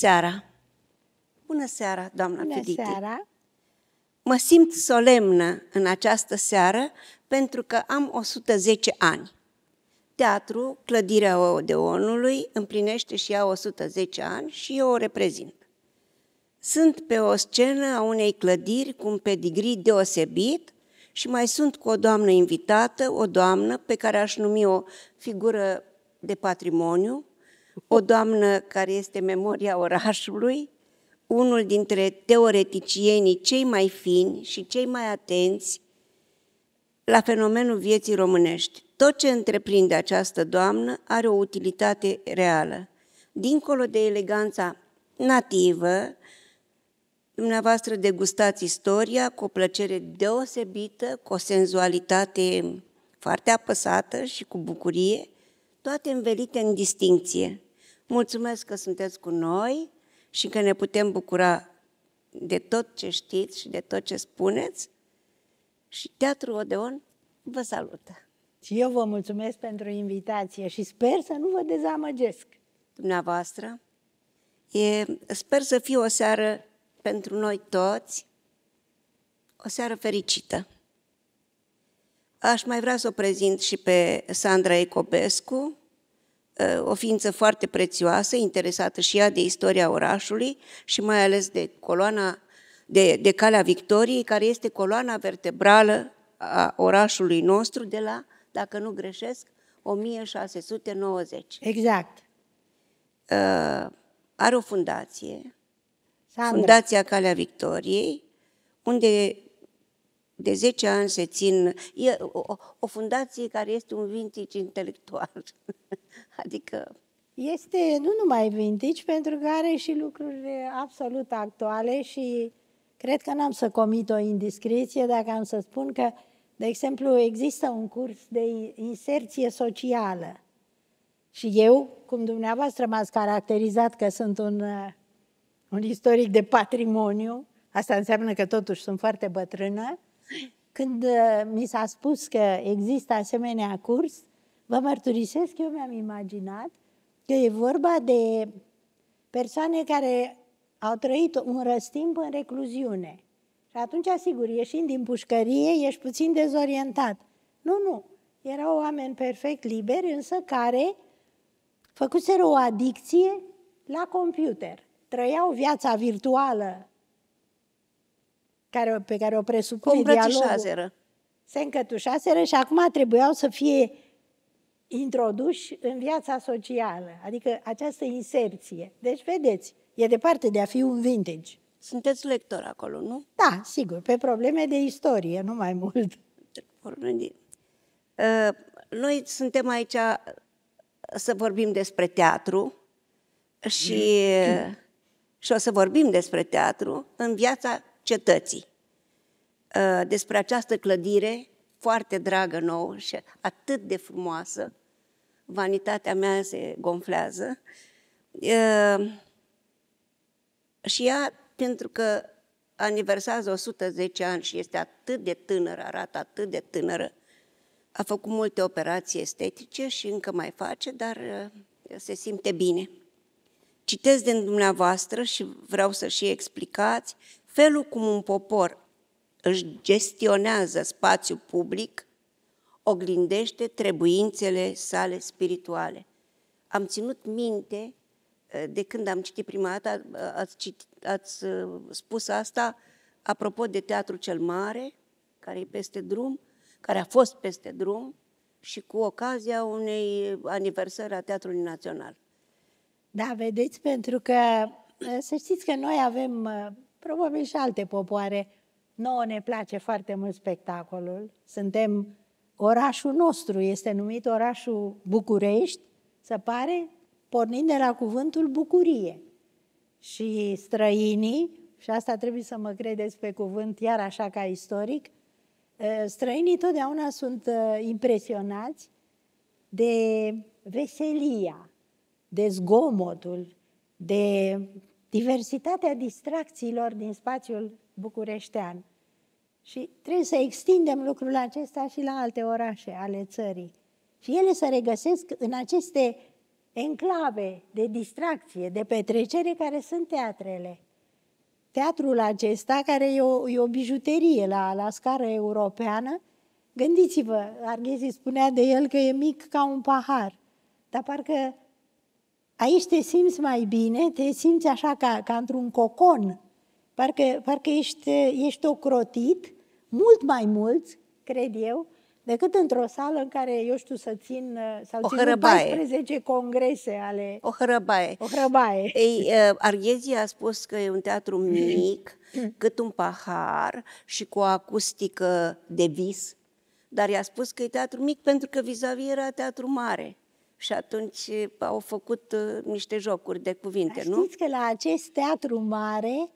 seara! Bună seara, doamna Bună Tudite! Seara. Mă simt solemnă în această seară pentru că am 110 ani. Teatru, clădirea Odeonului, împlinește și ea 110 ani și eu o reprezint. Sunt pe o scenă a unei clădiri cu un pedigrii deosebit și mai sunt cu o doamnă invitată, o doamnă pe care aș numi o figură de patrimoniu, o doamnă care este memoria orașului, unul dintre teoreticienii cei mai fini și cei mai atenți la fenomenul vieții românești. Tot ce întreprinde această doamnă are o utilitate reală. Dincolo de eleganța nativă, dumneavoastră degustați istoria cu o plăcere deosebită, cu o senzualitate foarte apăsată și cu bucurie, toate învelite în distincție. Mulțumesc că sunteți cu noi și că ne putem bucura de tot ce știți și de tot ce spuneți. Și Teatrul Odeon vă salută. Și eu vă mulțumesc pentru invitație și sper să nu vă dezamăgesc. Dumneavoastră, e, sper să fie o seară pentru noi toți, o seară fericită. Aș mai vrea să o prezint și pe Sandra Ecobescu, ă, o ființă foarte prețioasă, interesată și ea de istoria orașului și mai ales de coloana de, de Calea Victoriei, care este coloana vertebrală a orașului nostru de la, dacă nu greșesc, 1690. Exact. Uh, are o fundație, Sandra. Fundația Calea Victoriei, unde de 10 ani se țin, e o, o fundație care este un vintage intelectual. adică... Este nu numai vintage, pentru că are și lucruri absolut actuale și cred că n-am să comit o indiscreție dacă am să spun că, de exemplu, există un curs de inserție socială. Și eu, cum dumneavoastră m-ați caracterizat că sunt un, un istoric de patrimoniu, asta înseamnă că totuși sunt foarte bătrână, când uh, mi s-a spus că există asemenea curs, vă mărturisesc, eu mi-am imaginat că e vorba de persoane care au trăit un răstimp în recluziune. Și atunci, sigur, ieșind din pușcărie, ești puțin dezorientat. Nu, nu. Erau oameni perfect liberi, însă care făcuseră o adicție la computer. Trăiau viața virtuală care, pe care o presupune dialogul, se încătușaseră și acum trebuiau să fie introduși în viața socială, adică această inserție. Deci, vedeți, e departe de a fi un vintage. Sunteți lector acolo, nu? Da, sigur, pe probleme de istorie, nu mai mult. Ă, noi suntem aici ă, să vorbim despre teatru și, mm. și o să vorbim despre teatru în viața cetății. Uh, despre această clădire, foarte dragă nouă și atât de frumoasă, vanitatea mea se gonflează. Uh, și ea, pentru că aniversează 110 ani și este atât de tânără, arată atât de tânără, a făcut multe operații estetice și încă mai face, dar uh, se simte bine. Citesc din dumneavoastră și vreau să și explicați felul cum un popor își gestionează spațiul public oglindește trebuințele sale spirituale. Am ținut minte, eh, de când am citit prima dată, eh, ați, citit, ați eh, spus asta apropo de teatru cel Mare, care e peste drum, care a fost peste drum și cu ocazia unei aniversări a Teatrului Național. Da, vedeți, pentru că să știți că noi avem probabil și alte popoare. Noi ne place foarte mult spectacolul. Suntem, orașul nostru este numit orașul București, se pare, pornind de la cuvântul bucurie. Și străinii, și asta trebuie să mă credeți pe cuvânt, iar așa ca istoric, ă, străinii totdeauna sunt ă, impresionați de veselia, de zgomotul, de diversitatea distracțiilor din spațiul bucureștean. Și trebuie să extindem lucrul acesta și la alte orașe ale țării. Și ele să regăsesc în aceste enclave de distracție, de petrecere, care sunt teatrele. Teatrul acesta, care e o, e o bijuterie la, la scară europeană, gândiți-vă, Arghezi spunea de el că e mic ca un pahar, dar parcă aici te simți mai bine, te simți așa ca, ca într-un cocon, parcă, parcă ești, ești ocrotit mult mai mult, cred eu, decât într-o sală în care, eu știu, să țin, uh, sau țin hărăbaie. 14 congrese ale... O hărăbaie. O hărăbaie. Ei, uh, Arghezi a spus că e un teatru mic, cât un pahar și cu o acustică de vis, dar i-a spus că e teatru mic pentru că vis-a-vis era teatru mare și atunci au făcut uh, niște jocuri de cuvinte, Dar știți nu? Știți că la acest teatru mare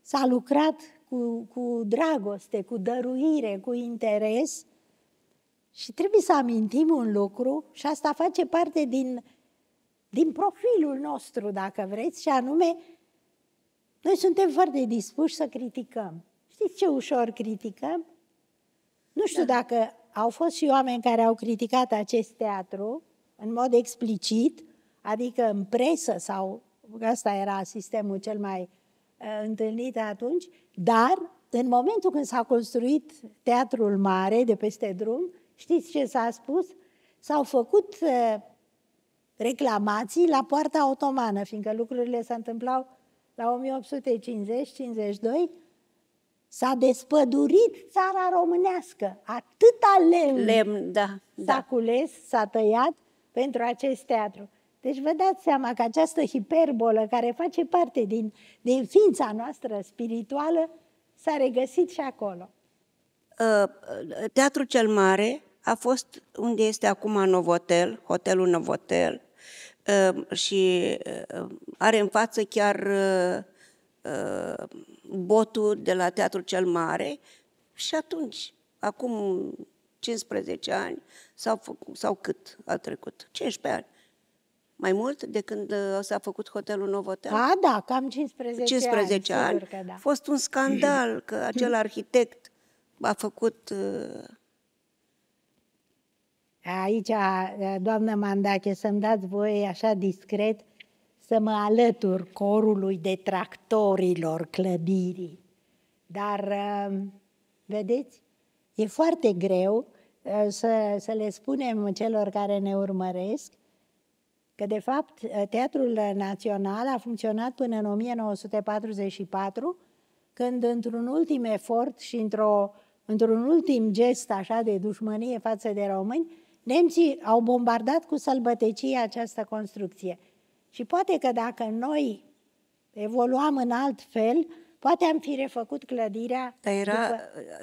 s-a lucrat cu, cu dragoste, cu dăruire, cu interes și trebuie să amintim un lucru și asta face parte din, din profilul nostru, dacă vreți, și anume noi suntem foarte dispuși să criticăm. Știți ce ușor criticăm? Nu știu da. dacă au fost și oameni care au criticat acest teatru, în mod explicit, adică în presă sau ăsta era sistemul cel mai uh, întâlnit atunci, dar în momentul când s-a construit teatrul mare de peste drum, știți ce s-a spus? S-au făcut uh, reclamații la poarta otomană, fiindcă lucrurile se întâmplau la 1850-52, s-a despădurit țara românească. Atâta lemn, lemn da, s-a da. cules, s-a tăiat, pentru acest teatru. Deci vă dați seama că această hiperbolă care face parte din, din ființa noastră spirituală s-a regăsit și acolo. Uh, uh, teatrul cel Mare a fost unde este acum Novotel, hotelul Novotel, uh, și are în față chiar botul de la Teatrul cel Mare și atunci, acum 15 ani sau, sau cât a trecut? 15 ani. Mai mult de când uh, s-a făcut hotelul Novotel? A, da, cam 15, 15 ani. ani. Că da. A fost un scandal că acel arhitect a făcut... Uh, Aici, uh, doamnă Mandache, să-mi dați voie așa discret să mă alătur corului detractorilor clădirii. Dar, vedeți, e foarte greu să, să le spunem celor care ne urmăresc că, de fapt, Teatrul Național a funcționat până în 1944, când, într-un ultim efort și într-o, într-un ultim gest așa de dușmănie față de români, nemții au bombardat cu sălbătecie această construcție. Și poate că dacă noi evoluam în alt fel, Poate am fi refăcut clădirea. Dar era, după...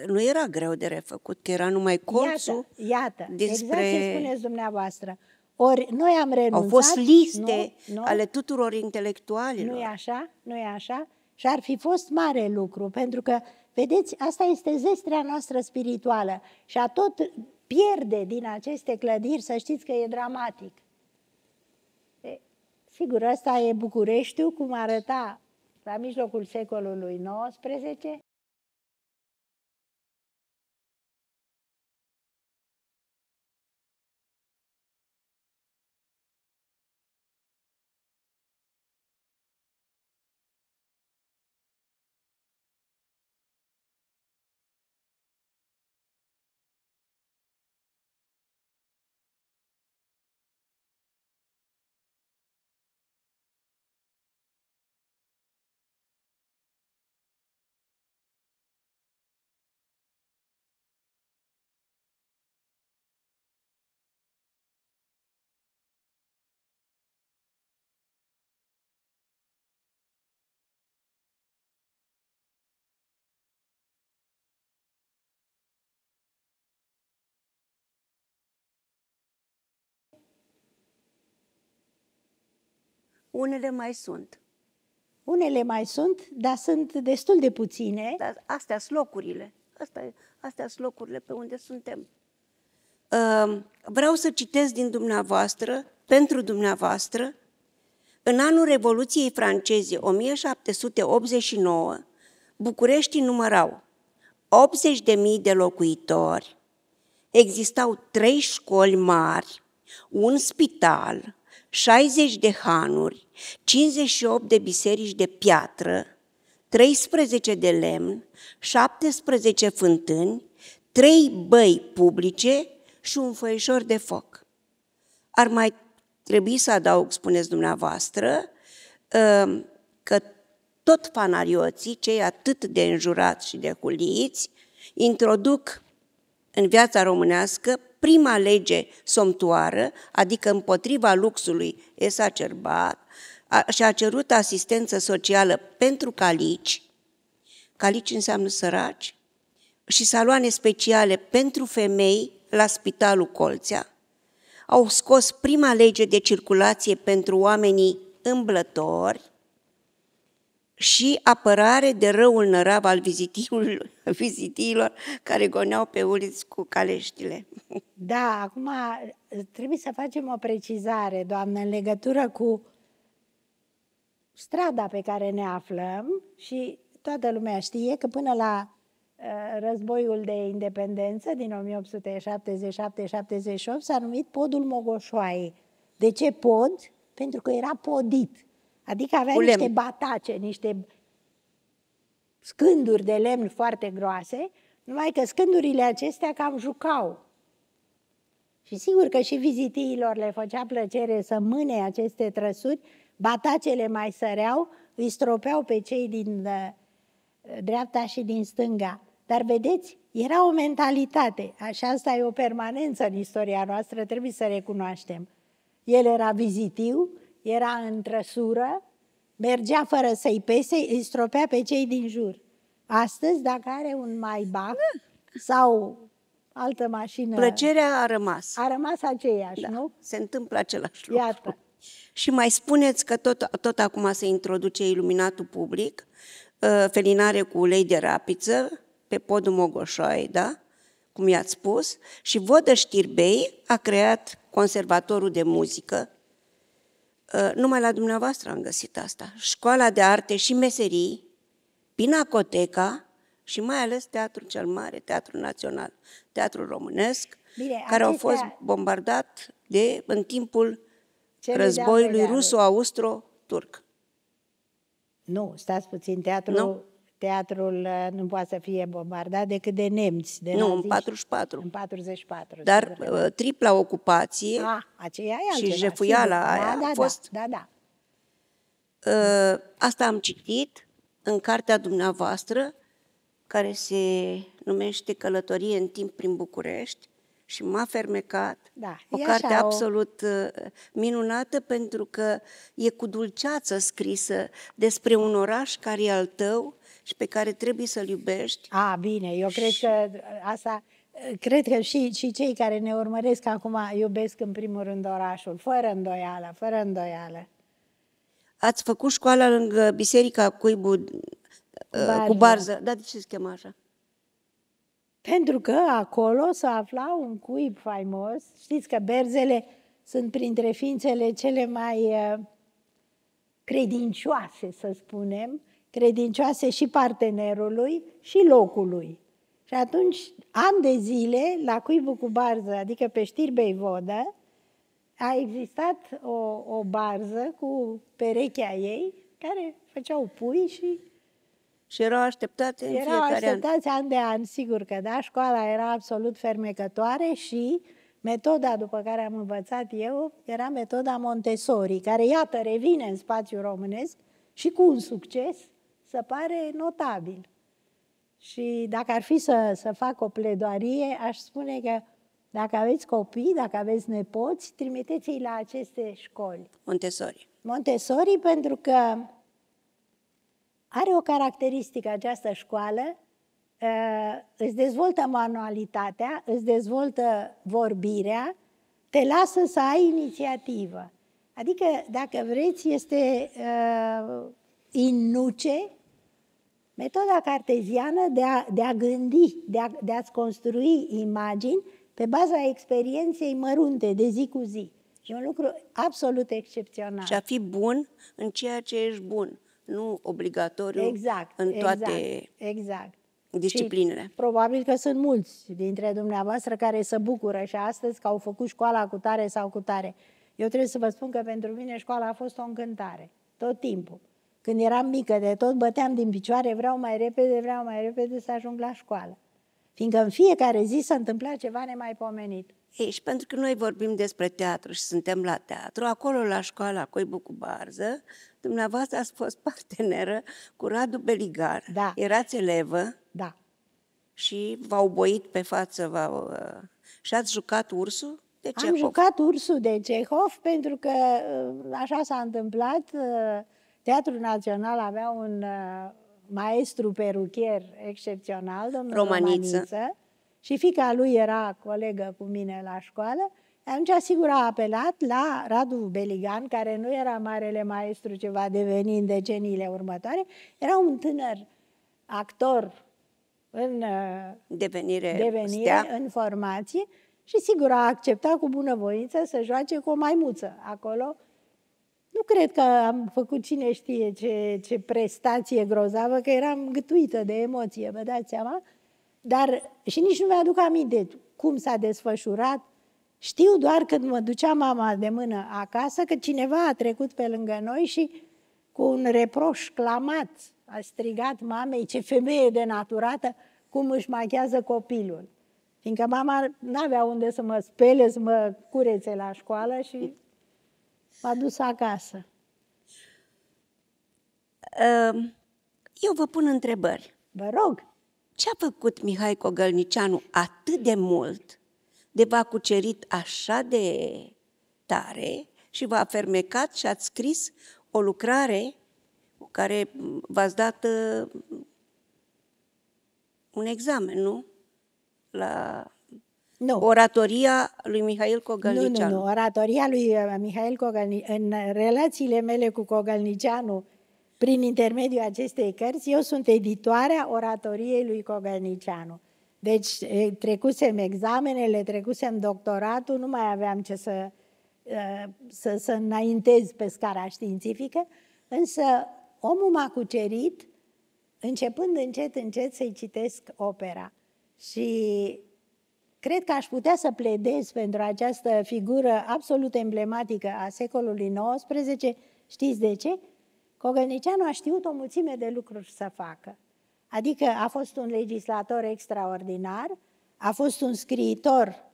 Uh, nu era greu de refăcut, că era numai colțul. Iată, iată despre... exact ce spuneți dumneavoastră. Ori noi am renunțat. Au fost liste nu, nu, ale tuturor intelectualilor. Nu e așa? Nu e așa? Și ar fi fost mare lucru, pentru că, vedeți, asta este zestrea noastră spirituală. Și a tot pierde din aceste clădiri, să știți că e dramatic. E, sigur, asta e Bucureștiu, cum arăta la mijlocul secolului XIX, Unele mai sunt. Unele mai sunt, dar sunt destul de puține. Dar astea sunt locurile. Asta, astea sunt locurile pe unde suntem. Uh, vreau să citesc din dumneavoastră, pentru dumneavoastră, în anul Revoluției franceze, 1789, București numărau 80.000 de locuitori, existau trei școli mari, un spital, 60 de hanuri, 58 de biserici de piatră, 13 de lemn, 17 fântâni, 3 băi publice și un făișor de foc. Ar mai trebui să adaug, spuneți dumneavoastră, uh, că tot fanarioții, cei atât de înjurați și de huliți, introduc în viața românească prima lege somtoară, adică împotriva luxului exacerbat, și-a cerut asistență socială pentru calici, calici înseamnă săraci, și saloane speciale pentru femei la Spitalul Colțea, au scos prima lege de circulație pentru oamenii îmblători, și apărare de răul nărav al vizitiilor care goneau pe uliți cu caleștile. Da, acum uh, trebuie să facem o precizare, doamnă, în legătură cu strada pe care ne aflăm și toată lumea știe că până la uh, războiul de independență din 1877-78 s-a numit podul Mogoșoaiei. De ce pod? Pentru că era podit Adică avea cu niște lemn. batace, niște scânduri de lemn foarte groase, numai că scândurile acestea cam jucau. Și sigur că și vizitiilor le făcea plăcere să mâne aceste trăsuri, batacele mai săreau, îi stropeau pe cei din uh, dreapta și din stânga. Dar vedeți, era o mentalitate, așa asta e o permanență în istoria noastră, trebuie să recunoaștem. El era vizitiu, era în trăsură, mergea fără să-i pese, îi stropea pe cei din jur. Astăzi, dacă are un Maybach da. sau altă mașină... Plăcerea a rămas. A rămas aceeași, da. nu? Se întâmplă același lucru. Iată. Și mai spuneți că tot, tot acum se introduce iluminatul public, ă, felinare cu ulei de rapiță, pe podul Mogoșoai, da? Cum i-ați spus. Și Vodă Știrbei a creat Conservatorul de Muzică, Uh, numai la dumneavoastră am găsit asta. Școala de arte și meserii, Pinacoteca și mai ales Teatrul cel Mare, Teatrul Național, Teatrul Românesc, Bine, care au fost bombardat de, în timpul războiului ruso-austro-turc. Nu, stați puțin, teatrul nu? teatrul uh, nu poate să fie bombardat decât de nemți. De nu, în 44. În 44. Dar uh, tripla ocupație a, ah, aceea e și jefuiala aia da, a da, fost... Da, da, da. Uh, asta am citit în cartea dumneavoastră, care se numește Călătorie în timp prin București, și m-a fermecat. Da, o carte așa, absolut uh, minunată pentru că e cu dulceață scrisă despre un oraș care e al tău, și pe care trebuie să-l iubești. A, bine, eu cred și... că uh, asta... Uh, cred că și, și cei care ne urmăresc acum iubesc în primul rând orașul, fără îndoială, fără îndoială. Ați făcut școala lângă biserica Cuibu, uh, Barză. cu barză. Da, de ce se chema așa? Pentru că acolo se afla un cuib faimos. Știți că berzele sunt printre ființele cele mai credincioase, să spunem, credincioase și partenerului și locului. Și atunci, an de zile, la cuibul cu barză, adică pe știrbei vodă, a existat o, o barză cu perechea ei, care făceau pui și... Și erau așteptate în erau așteptați an. an de an, sigur că da, școala era absolut fermecătoare și metoda după care am învățat eu era metoda Montessori, care, iată, revine în spațiul românesc și cu un succes, se pare notabil. Și dacă ar fi să, să fac o pledoarie, aș spune că dacă aveți copii, dacă aveți nepoți, trimiteți-i la aceste școli. Montessori. Montessori pentru că are o caracteristică această școală, uh, îți dezvoltă manualitatea, îți dezvoltă vorbirea, te lasă să ai inițiativă. Adică, dacă vreți, este uh, inuce, Metoda carteziană de a, de a gândi, de, a, de a-ți construi imagini pe baza experienței mărunte de zi cu zi. E un lucru absolut excepțional. Și a fi bun în ceea ce ești bun, nu obligatoriu exact, în toate exact, exact. disciplinele. Și probabil că sunt mulți dintre dumneavoastră care se bucură și astăzi că au făcut școala cu tare sau cu tare. Eu trebuie să vă spun că pentru mine școala a fost o încântare, tot timpul. Când eram mică de tot, băteam din picioare, vreau mai repede, vreau mai repede să ajung la școală. Fiindcă în fiecare zi se întâmpla ceva nemaipomenit. Ei, și pentru că noi vorbim despre teatru și suntem la teatru, acolo la școala Coibu cu Barză, dumneavoastră ați fost parteneră cu Radu Beligar. Da. Erați elevă. Da. Și v-au boit pe față, v-au... Uh, și ați jucat ursul? De Cehov. Am jucat ursul de Cehov pentru că uh, așa s-a întâmplat. Uh, Teatrul Național avea un uh, maestru peruchier excepțional, domnul Romaniță. Romaniță, și fica lui era colegă cu mine la școală, atunci, sigur, a apelat la Radu Beligan, care nu era marele maestru ce va deveni în deceniile următoare, era un tânăr actor în uh, devenire, devenire în formație și, sigur, a acceptat cu bunăvoință să joace cu o maimuță acolo, nu cred că am făcut cine știe ce, ce prestație grozavă, că eram gătuită de emoție, vă dați seama? Dar și nici nu mi-aduc aminte cum s-a desfășurat. Știu doar când mă ducea mama de mână acasă, că cineva a trecut pe lângă noi și cu un reproș clamat a strigat mamei ce femeie de naturată cum își machează copilul. Fiindcă mama n-avea unde să mă spele, să mă curețe la școală și v a dus acasă. Ehm, eu vă pun întrebări. Vă rog. Ce a făcut Mihai Cogălnicianu atât de mult de v-a cucerit așa de tare și v-a fermecat și ați scris o lucrare cu care v-ați dat ehm, un examen, nu? La nu. Oratoria lui Mihail Cogălnicianu. Nu, nu, nu. Oratoria lui uh, Mihail Cogălnicianu. În uh, relațiile mele cu Cogălnicianu, prin intermediul acestei cărți, eu sunt editoarea oratoriei lui Cogălnicianu. Deci uh, trecusem examenele, trecusem doctoratul, nu mai aveam ce să, să, să înaintez pe scara științifică, însă omul m-a cucerit, începând încet, încet să-i citesc opera. Și Cred că aș putea să pledez pentru această figură absolut emblematică a secolului XIX. Știți de ce? Cogălnicianu a știut o mulțime de lucruri să facă. Adică a fost un legislator extraordinar, a fost un scriitor,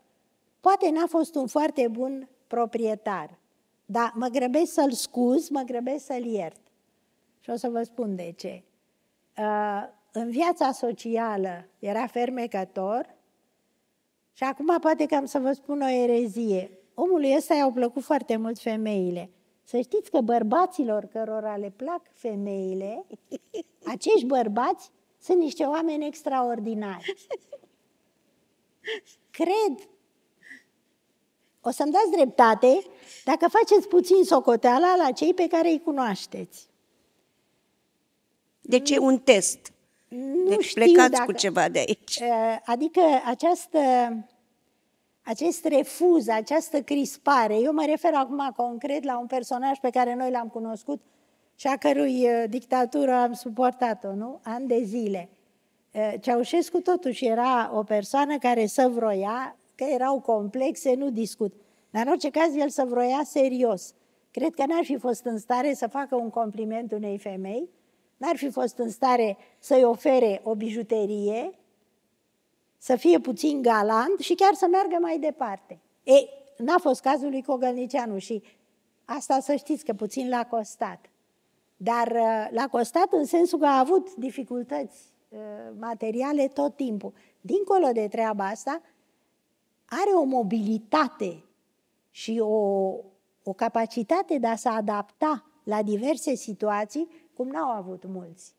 poate n-a fost un foarte bun proprietar, dar mă grăbesc să-l scuz, mă grăbesc să-l iert. Și o să vă spun de ce. Uh, în viața socială era fermecător, și acum poate că am să vă spun o erezie. Omului ăsta i-au plăcut foarte mult femeile. Să știți că bărbaților cărora le plac femeile, acești bărbați sunt niște oameni extraordinari. Cred. O să-mi dați dreptate dacă faceți puțin socoteala la cei pe care îi cunoașteți. Deci e un test. Nu deci știu plecați dacă, cu ceva de aici. Eh, adică această, acest refuz, această crispare, eu mă refer acum concret la un personaj pe care noi l-am cunoscut și a cărui eh, dictatură am suportat-o, nu? Ani de zile. Eh, Ceaușescu totuși era o persoană care să vroia, că erau complexe, nu discut. Dar în orice caz el să vroia serios. Cred că n-ar fi fost în stare să facă un compliment unei femei, n-ar fi fost în stare să-i ofere o bijuterie, să fie puțin galant și chiar să meargă mai departe. E, n-a fost cazul lui Cogălnicianu și asta să știți că puțin l-a costat. Dar uh, l-a costat în sensul că a avut dificultăți uh, materiale tot timpul. Dincolo de treaba asta, are o mobilitate și o, o capacitate de a se adapta la diverse situații cum n-au avut mulți.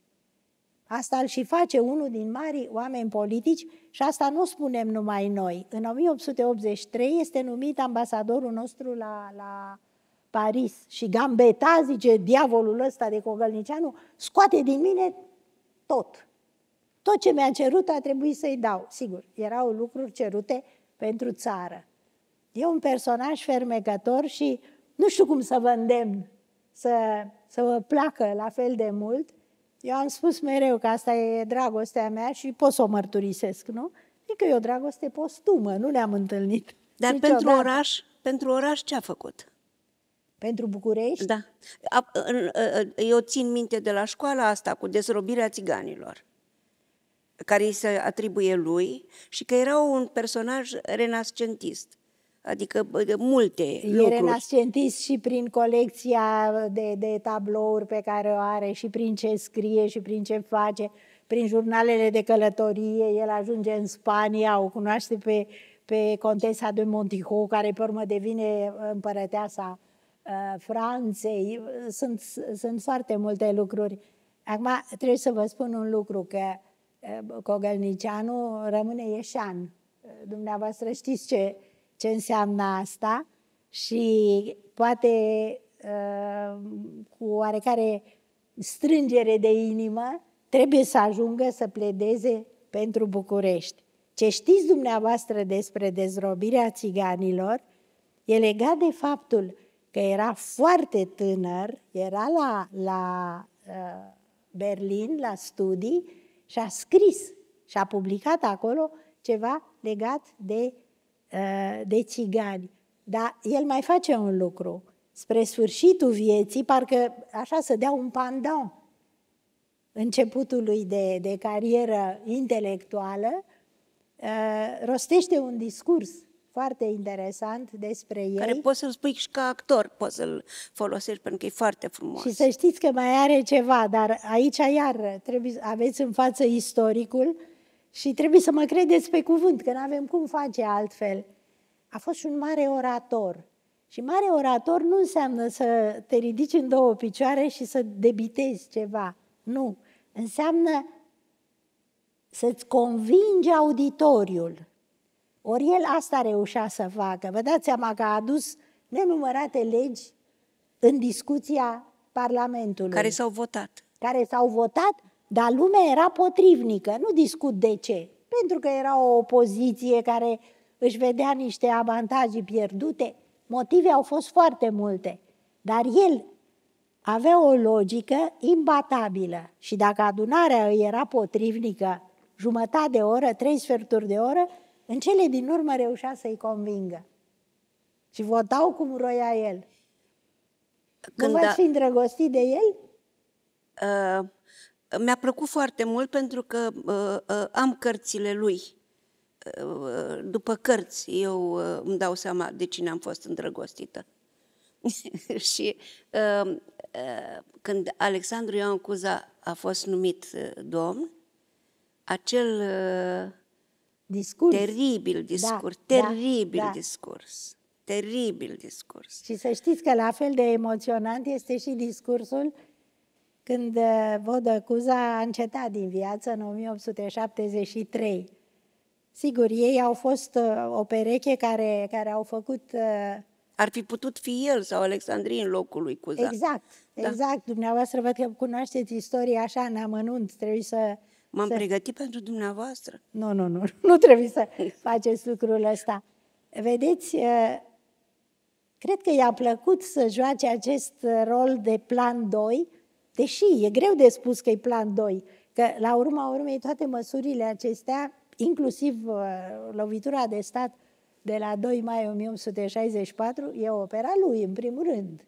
Asta îl și face unul din mari oameni politici și asta nu spunem numai noi. În 1883 este numit ambasadorul nostru la, la Paris și gambeta, zice diavolul ăsta de Cogălnicianu, scoate din mine tot. Tot ce mi-a cerut a trebuit să-i dau. Sigur, erau lucruri cerute pentru țară. E un personaj fermecător și nu știu cum să vă îndemn să să vă placă la fel de mult. Eu am spus mereu că asta e dragostea mea și pot să o mărturisesc, nu? Adică e o dragoste postumă, nu ne-am întâlnit. Dar niciodată. pentru oraș, pentru oraș ce a făcut? Pentru București? Da. Eu țin minte de la școala asta cu dezrobirea țiganilor, care îi se atribuie lui și că era un personaj renascentist adică multe e lucruri. E renascentist și prin colecția de, de tablouri pe care o are și prin ce scrie și prin ce face, prin jurnalele de călătorie, el ajunge în Spania, o cunoaște pe, pe Contesa de Montijo, care pe urmă devine împărăteasa uh, Franței. Sunt, sunt foarte multe lucruri. Acum trebuie să vă spun un lucru, că uh, Cogălnicianu rămâne ieșan. Dumneavoastră știți ce, ce înseamnă asta și poate uh, cu oarecare strângere de inimă trebuie să ajungă să pledeze pentru București. Ce știți dumneavoastră despre dezrobirea țiganilor e legat de faptul că era foarte tânăr, era la, la uh, Berlin, la studii, și a scris și a publicat acolo ceva legat de Uh, de țigani. Dar el mai face un lucru. Spre sfârșitul vieții, parcă așa să dea un pandan începutului de, de carieră intelectuală, uh, rostește un discurs foarte interesant despre el, Care poți să-l spui și ca actor, poți să-l folosești pentru că e foarte frumos. Și să știți că mai are ceva, dar aici iar trebuie, aveți în față istoricul și trebuie să mă credeți pe cuvânt, că nu avem cum face altfel. A fost un mare orator. Și mare orator nu înseamnă să te ridici în două picioare și să debitezi ceva. Nu. Înseamnă să-ți convingi auditoriul. Ori el asta reușea să facă. Vă dați seama că a adus nenumărate legi în discuția Parlamentului. Care s-au votat. Care s-au votat dar lumea era potrivnică, nu discut de ce. Pentru că era o opoziție care își vedea niște avantaje pierdute. Motive au fost foarte multe. Dar el avea o logică imbatabilă și dacă adunarea îi era potrivnică jumătate de oră, trei sferturi de oră, în cele din urmă reușea să-i convingă. Și votau cum roia el. Când nu v-ați da... fi îndrăgostit de el? Uh, mi-a plăcut foarte mult pentru că uh, uh, am cărțile lui. Uh, uh, după cărți eu uh, îmi dau seama de cine am fost îndrăgostită. și uh, uh, când Alexandru Ioan Cuza a fost numit uh, domn, acel uh, discurs. teribil da, discurs, da, teribil da, discurs, da. teribil discurs. Și să știți că la fel de emoționant este și discursul uh, când eh, Vodocuza a încetat din viață în 1873. Sigur, ei au fost eh, o pereche care, care au făcut... Eh, Ar fi putut fi el sau Alexandrin în locul lui Cuza. Exact, da. exact. Dumneavoastră văd că cunoașteți istoria așa în amănunt, trebuie să... M-am să... pregătit pentru dumneavoastră. Nu, nu, nu, nu trebuie să faceți lucrul ăsta. Vedeți, cred că i-a plăcut să joace acest rol de plan 2, Deși e greu de spus că e plan 2, că la urma urmei toate măsurile acestea, inclusiv uh, lovitura de stat de la 2 mai 1864, e opera lui, în primul rând.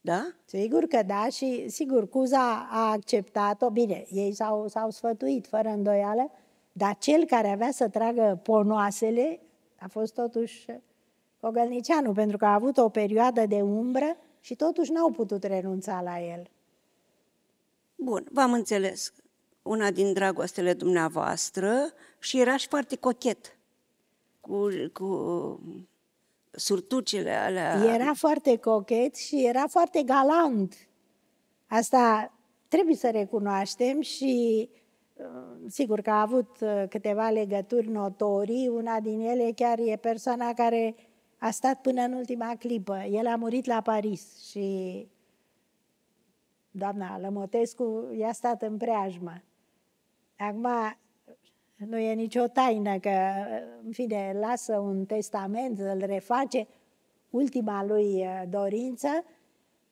Da? Sigur că da și sigur, Cuza a acceptat-o, bine, ei s-au, s-au sfătuit fără îndoială, dar cel care avea să tragă ponoasele a fost totuși Cogălnicianu, pentru că a avut o perioadă de umbră și totuși n-au putut renunța la el. Bun, v-am înțeles. Una din dragostele dumneavoastră și era și foarte cochet cu, cu surtucile alea. Era foarte cochet și era foarte galant. Asta trebuie să recunoaștem și uh, sigur că a avut uh, câteva legături notorii, una din ele chiar e persoana care a stat până în ultima clipă. El a murit la Paris și doamna Lămotescu i-a stat în preajmă. Acum, nu e nicio taină că, în fine, lasă un testament, îl reface, ultima lui uh, dorință,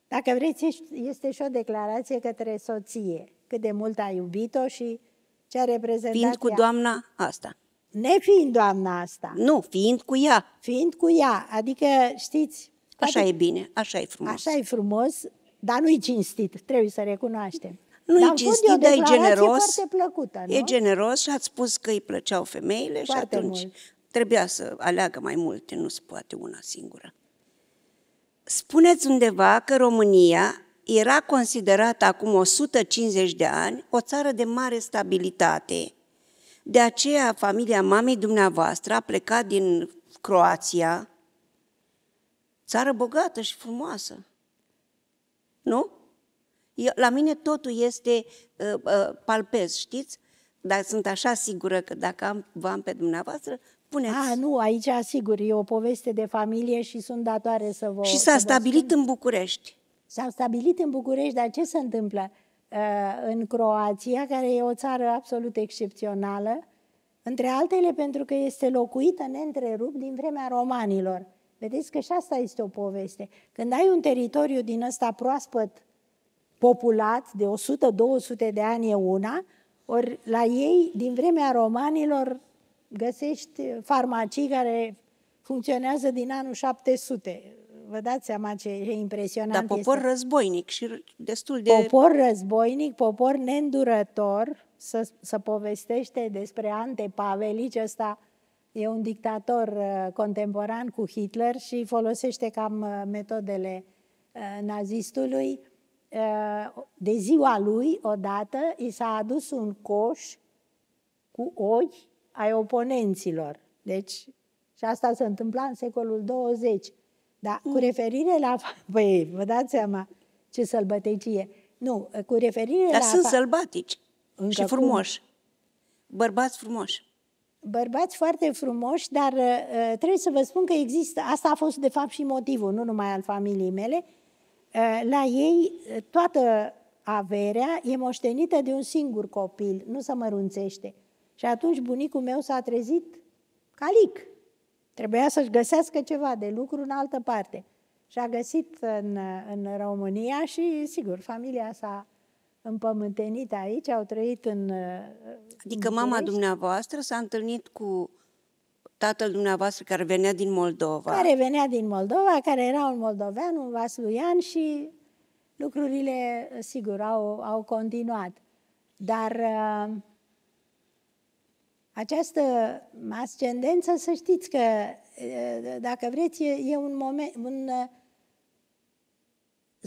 dacă vreți, este și o declarație către soție, cât de mult a iubit-o și ce a reprezentat Fiind cu ea. doamna asta. Ne fiind doamna asta. Nu, fiind cu ea. Fiind cu ea, adică știți... Așa e bine, așa e frumos. Așa e frumos, dar nu-i cinstit, trebuie să recunoaștem. Nu e cinstit, dar e generos. E plăcută, nu? E generos și ați spus că îi plăceau femeile foarte și atunci mult. trebuia să aleagă mai multe, nu se poate una singură. Spuneți undeva că România era considerată acum 150 de ani o țară de mare stabilitate. De aceea, familia mamei dumneavoastră a plecat din Croația, țară bogată și frumoasă nu? Eu, la mine totul este uh, uh, palpez, știți? Dar sunt așa sigură că dacă am, vă am pe dumneavoastră, puneți. Ah, nu, aici asigur, e o poveste de familie și sunt datoare să vă Și s-a stabilit în București. S-a stabilit în București, dar ce se întâmplă? Uh, în Croația, care e o țară absolut excepțională, între altele pentru că este locuită neîntrerupt din vremea romanilor. Vedeți că și asta este o poveste. Când ai un teritoriu din ăsta proaspăt populat de 100-200 de ani e una, ori la ei, din vremea romanilor, găsești farmacii care funcționează din anul 700. Vă dați seama ce e impresionant Dar popor este. războinic și destul de... Popor războinic, popor neîndurător, să, să povestește despre Ante Pavelici, ăsta E un dictator uh, contemporan cu Hitler și folosește cam uh, metodele uh, nazistului. De ziua lui, odată, i s-a adus un coș cu ochi ai oponenților. Deci, și asta se întâmpla în secolul 20. Dar mm. cu referire la... Păi, vă dați seama ce sălbătecie. Nu, cu referire Dar la... Dar sunt sălbatici Încă și frumoși. Cum? Bărbați frumoși bărbați foarte frumoși, dar uh, uh, trebuie să vă spun că există, asta a fost de fapt și motivul, nu numai al familiei mele, uh, la ei toată averea e moștenită de un singur copil, nu se mărunțește. Și atunci bunicul meu s-a trezit calic. Trebuia să-și găsească ceva de lucru în altă parte. Și a găsit în, în România și, sigur, familia s-a împământenit aici, au trăit în... Uh, adică în mama București. dumneavoastră s-a întâlnit cu tatăl dumneavoastră care venea din Moldova. Care venea din Moldova, care era un moldovean, un vasluian și lucrurile, sigur, au, au continuat. Dar uh, această ascendență, să știți că, uh, dacă vreți, e un, moment, un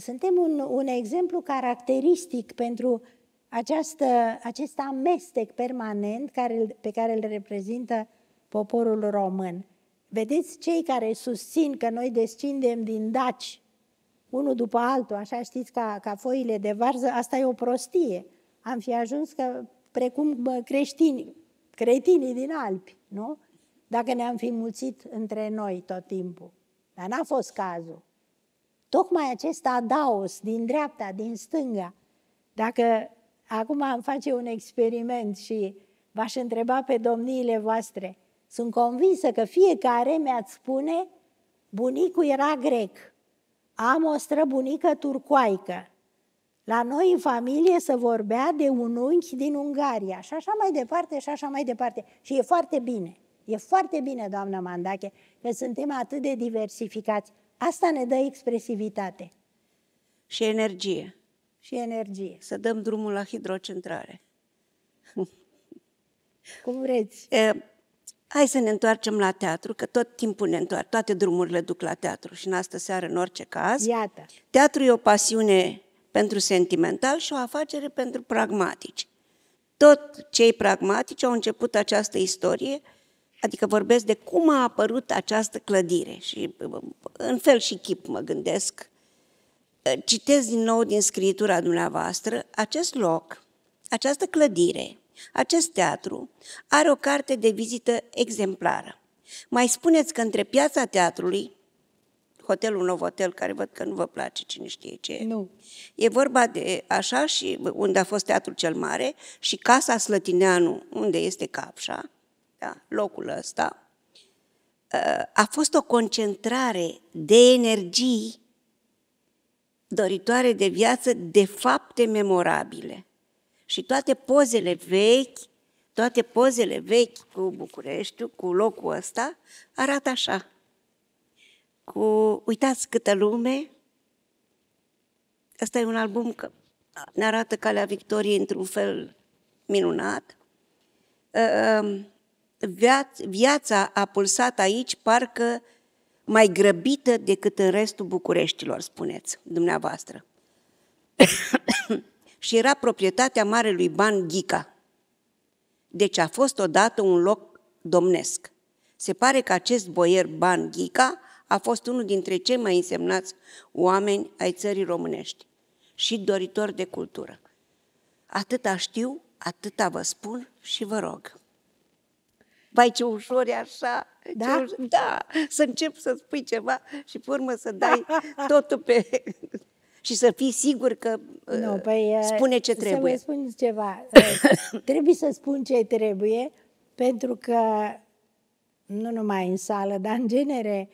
suntem un, un exemplu caracteristic pentru această, acest amestec permanent care, pe care îl reprezintă poporul român. Vedeți, cei care susțin că noi descindem din daci, unul după altul, așa știți, ca, ca foile de varză, asta e o prostie. Am fi ajuns că, precum creștini, cretinii din Alpi, nu? Dacă ne-am fi mulțit între noi tot timpul. Dar n-a fost cazul. Tocmai acest adaos din dreapta, din stânga, dacă acum am face un experiment și v-aș întreba pe domniile voastre, sunt convinsă că fiecare mi-ați spune, bunicul era grec, am o străbunică turcoaică, la noi în familie se vorbea de un unchi din Ungaria și așa mai departe și așa mai departe. Și e foarte bine, e foarte bine, doamnă Mandache, că suntem atât de diversificați. Asta ne dă expresivitate. Și energie. Și energie. Să dăm drumul la hidrocentrare. Cum vreți. E, hai să ne întoarcem la teatru, că tot timpul ne întoarcem, toate drumurile duc la teatru și în astă seară, în orice caz. Iată. Teatru e o pasiune pentru sentimental și o afacere pentru pragmatici. Tot cei pragmatici au început această istorie Adică vorbesc de cum a apărut această clădire și în fel și chip mă gândesc. Citez din nou din scritura dumneavoastră, acest loc, această clădire, acest teatru are o carte de vizită exemplară. Mai spuneți că între piața teatrului, hotelul hotel care văd că nu vă place, cine știe ce Nu. E vorba de așa și unde a fost teatrul cel mare și Casa Slătineanu, unde este Capșa, da, locul ăsta, uh, a fost o concentrare de energii doritoare de viață, de fapte memorabile. Și toate pozele vechi, toate pozele vechi cu Bucureștiu, cu locul ăsta, arată așa. Cu, uitați câtă lume, ăsta e un album că ne arată calea victoriei într-un fel minunat. Uh, um, viața a pulsat aici parcă mai grăbită decât în restul Bucureștilor, spuneți dumneavoastră. și era proprietatea marelui ban Ghica. Deci a fost odată un loc domnesc. Se pare că acest boier ban Ghica a fost unul dintre cei mai însemnați oameni ai țării românești și doritor de cultură. Atâta știu, atâta vă spun și vă rog. Vai, ce ușor e așa! Da? ușor, da! Să încep să spui ceva și pe urmă să dai totul pe... și să fii sigur că nu, uh, păi, uh, spune ce să trebuie. Să spun ceva. Uh, trebuie să spun ce trebuie, pentru că nu numai în sală, dar în genere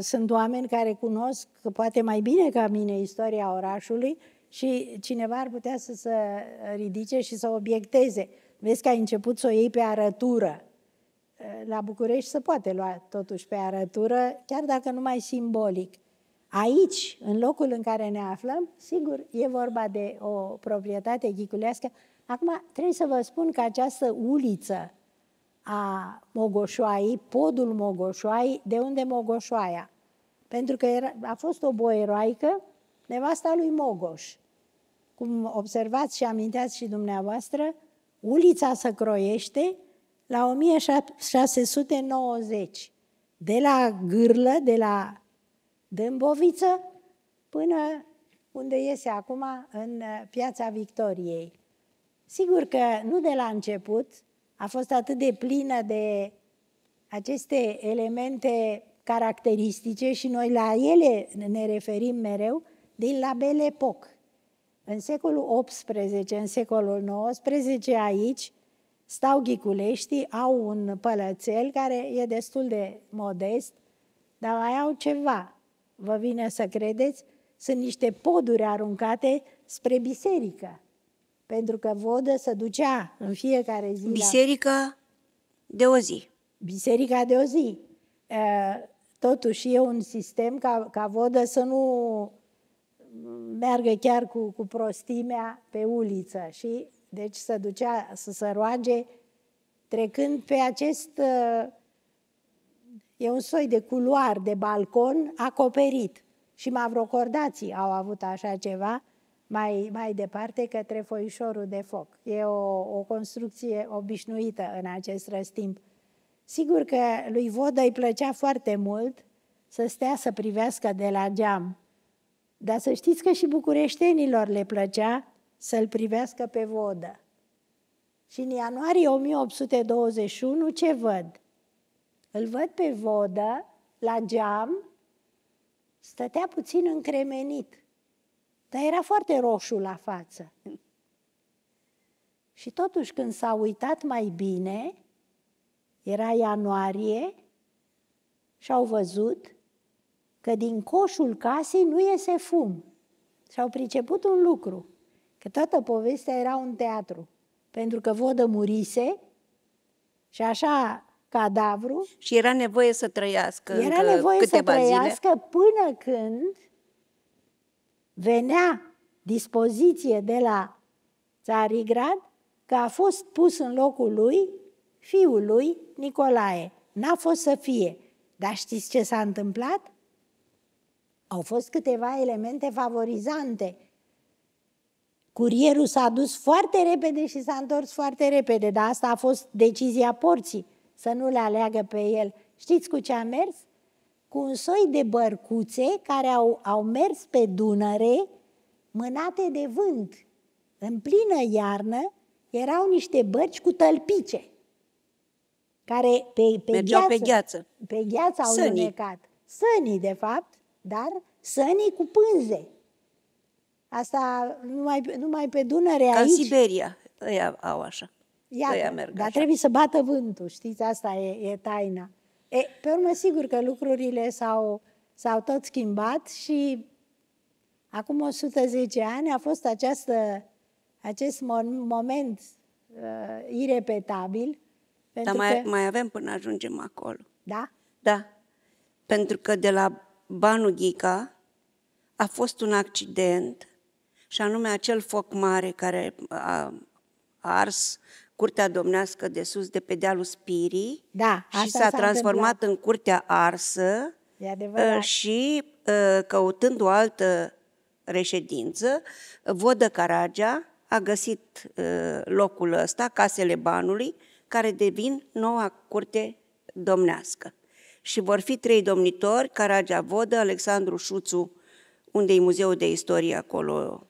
sunt oameni care cunosc poate mai bine ca mine istoria orașului și cineva ar putea să se ridice și să obiecteze. Vezi că ai început să o iei pe arătură la București se poate lua totuși pe arătură, chiar dacă numai simbolic. Aici, în locul în care ne aflăm, sigur, e vorba de o proprietate ghiculească. Acum, trebuie să vă spun că această uliță a Mogoșoai, podul Mogoșoai, de unde Mogoșoaia? Pentru că era, a fost o boieroaică, nevasta lui Mogoș. Cum observați și aminteați și dumneavoastră, ulița se croiește la 1690, de la Gârlă, de la Dâmboviță, până unde iese acum, în uh, Piața Victoriei. Sigur că nu de la început a fost atât de plină de aceste elemente caracteristice și noi la ele ne referim mereu, din la Belle Époque. În secolul XVIII, în secolul XIX, aici, Stau ghiculeștii, au un pălățel care e destul de modest, dar mai au ceva. Vă vine să credeți? Sunt niște poduri aruncate spre biserică. Pentru că vodă se ducea în fiecare zi. Biserica la... de o zi. Biserica de o zi. Ă, totuși e un sistem ca, ca vodă să nu meargă chiar cu, cu prostimea pe uliță. Și deci se ducea să se roage trecând pe acest... E un soi de culoar de balcon acoperit. Și mavrocordații au avut așa ceva mai, mai departe către foișorul de foc. E o, o construcție obișnuită în acest răstimp. Sigur că lui Vodă îi plăcea foarte mult să stea să privească de la geam. Dar să știți că și bucureștenilor le plăcea să-l privească pe vodă. Și în ianuarie 1821 ce văd? Îl văd pe vodă la geam, stătea puțin încremenit, dar era foarte roșu la față. Și totuși când s-a uitat mai bine, era ianuarie, și au văzut că din coșul casei nu iese fum. Și au priceput un lucru. Că toată povestea era un teatru. Pentru că vodă murise și așa cadavru. Și era nevoie să trăiască Era încă nevoie câteva să trăiască zile. până când venea dispoziție de la Țarigrad că a fost pus în locul lui fiul lui Nicolae. N-a fost să fie. Dar știți ce s-a întâmplat? Au fost câteva elemente favorizante Curierul s-a dus foarte repede și s-a întors foarte repede, dar asta a fost decizia porții, să nu le aleagă pe el. Știți cu ce a mers? Cu un soi de bărcuțe care au, au mers pe Dunăre, mânate de vânt. În plină iarnă erau niște bărci cu tălpice, care pe, pe, gheață, pe gheață pe gheață au sânii. lunecat. Sânii, de fapt, dar sânii cu pânze. Asta numai, numai pe Dunăre Ca aici... în Siberia ăia au așa. Ia, ăia merg dar așa. trebuie să bată vântul, știți, asta e, e taina. E, pe urmă, sigur că lucrurile s-au, s-au tot schimbat și acum 110 ani a fost această, acest mon- moment uh, irepetabil. Dar mai, că... mai avem până ajungem acolo. Da? Da. Pentru că de la Banu Ghica a fost un accident și anume acel foc mare care a, ars curtea domnească de sus, de pe dealul Spirii, da, și s-a, transformat întâmplat. în curtea arsă uh, și uh, căutând o altă reședință, Vodă Caragea a găsit uh, locul ăsta, casele banului, care devin noua curte domnească. Și vor fi trei domnitori, Caragea Vodă, Alexandru Șuțu, unde e Muzeul de Istorie acolo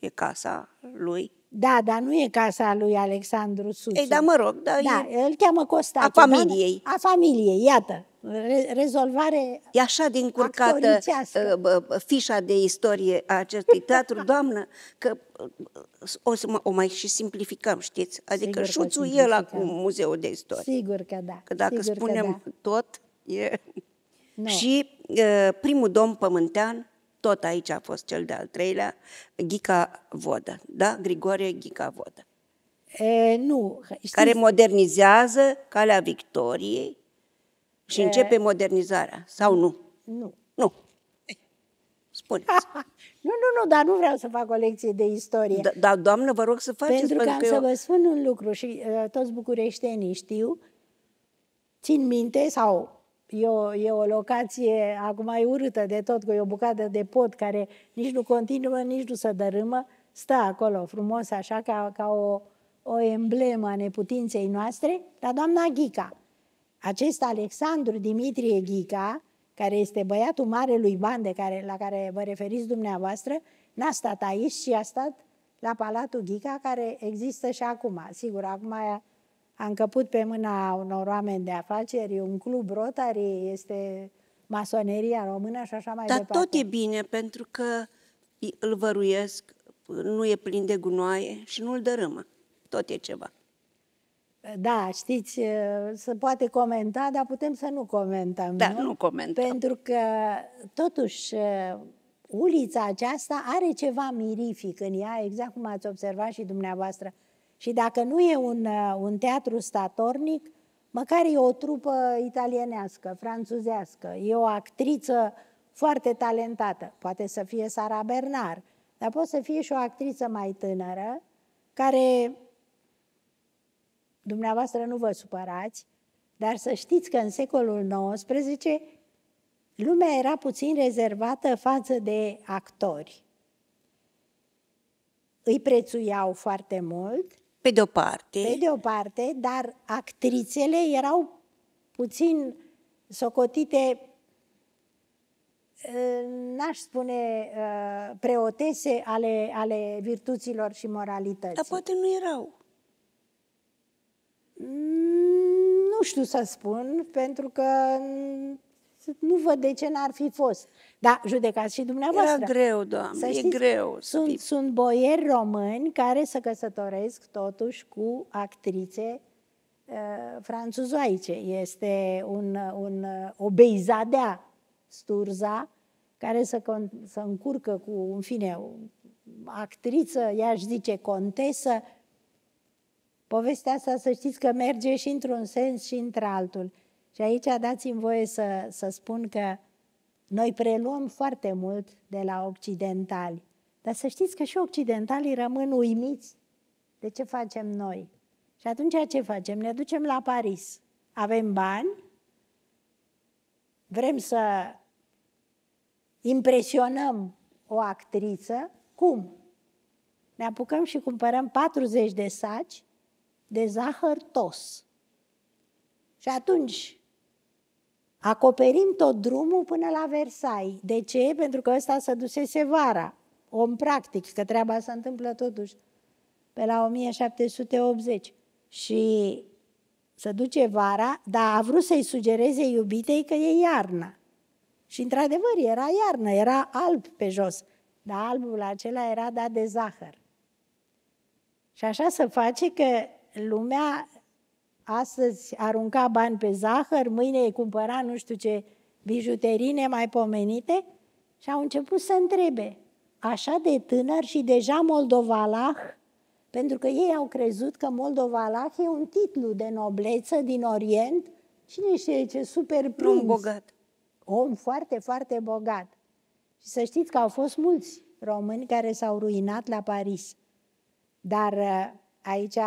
e casa lui. Da, dar nu e casa lui Alexandru Susu. Ei, da, mă rog. Da, da e... îl cheamă Costache. A familiei. Da? A familiei, iată. Re- rezolvare E așa de încurcată uh, fișa de istorie a acestui teatru, doamnă, că uh, o să mă, o mai și simplificăm, știți? Adică șuțul e la cu muzeul de istorie. Sigur că da. Că dacă Sigur spunem că da. tot, e... No. Și uh, primul domn pământean, tot aici a fost cel de-al treilea, Ghica Vodă, da? Grigore Ghica Vodă. E, nu, știți... Care modernizează calea victoriei și e... începe modernizarea, sau nu? Nu. Nu. Spuneți. nu, nu, nu, dar nu vreau să fac o lecție de istorie. Da, da, doamnă, vă rog să faceți. Pentru că, pentru că am eu... să vă spun un lucru și uh, toți bucureștenii știu, țin minte sau E o, e o locație, acum e urâtă de tot, că o bucată de pod care nici nu continuă, nici nu se dărâmă, stă acolo frumos, așa ca, ca o, o emblemă a neputinței noastre, dar doamna Ghica. Acest Alexandru Dimitrie Ghica, care este băiatul marelui bande care, la care vă referiți dumneavoastră, n-a stat aici, și a stat la Palatul Ghica, care există și acum. Sigur, acum aia am căput pe mâna unor oameni de afaceri, un club Rotary, este masoneria română și așa mai Dar departe. Dar tot e bine, pentru că îl văruiesc, nu e plin de gunoaie și nu-l dărâmă. Tot e ceva. Da, știți, se poate comenta, dar putem să nu comentăm. Da, nu, nu comentăm. Pentru că, totuși, ulița aceasta are ceva mirific în ea, exact cum ați observat și dumneavoastră. Și dacă nu e un, uh, un teatru statornic, măcar e o trupă italienească, franțuzească, e o actriță foarte talentată, poate să fie Sara Bernard, dar poate să fie și o actriță mai tânără, care, dumneavoastră nu vă supărați, dar să știți că în secolul XIX lumea era puțin rezervată față de actori. Îi prețuiau foarte mult, pe de-o parte. Pe de-o parte, dar actrițele erau puțin socotite, ă, n-aș spune ă, preotese ale, ale virtuților și moralității. Dar poate nu erau. Mm, nu știu să spun, pentru că nu văd de ce n-ar fi fost. Da, judecați și dumneavoastră. Era greu, doamne, să știți, e greu. Sunt, sunt boieri români care se căsătoresc totuși cu actrițe uh, franțuzoaice. Este un, un uh, o sturza care se, con- se încurcă cu, în fine, o actriță, ea își zice contesă. Povestea asta să știți că merge și într-un sens și într-altul. Și aici dați-mi voie să, să spun că noi preluăm foarte mult de la occidentali, dar să știți că și occidentalii rămân uimiți de ce facem noi. Și atunci ce facem? Ne ducem la Paris. Avem bani, vrem să impresionăm o actriță. Cum? Ne apucăm și cumpărăm 40 de saci de zahăr tos. Și atunci Acoperim tot drumul până la Versailles. De ce? Pentru că ăsta se dusese vara, om practic, că treaba se întâmplă totuși pe la 1780. Și se duce vara, dar a vrut să-i sugereze iubitei că e iarna. Și într-adevăr era iarnă, era alb pe jos, dar albul acela era dat de zahăr. Și așa se face că lumea astăzi arunca bani pe zahăr, mâine îi cumpăra nu știu ce bijuterii pomenite, și au început să întrebe. Așa de tânăr și deja moldovalah, pentru că ei au crezut că moldovalah e un titlu de nobleță din Orient, cine știe ce super prinț. Om bogat. Om foarte, foarte bogat. Și să știți că au fost mulți români care s-au ruinat la Paris. Dar uh, aici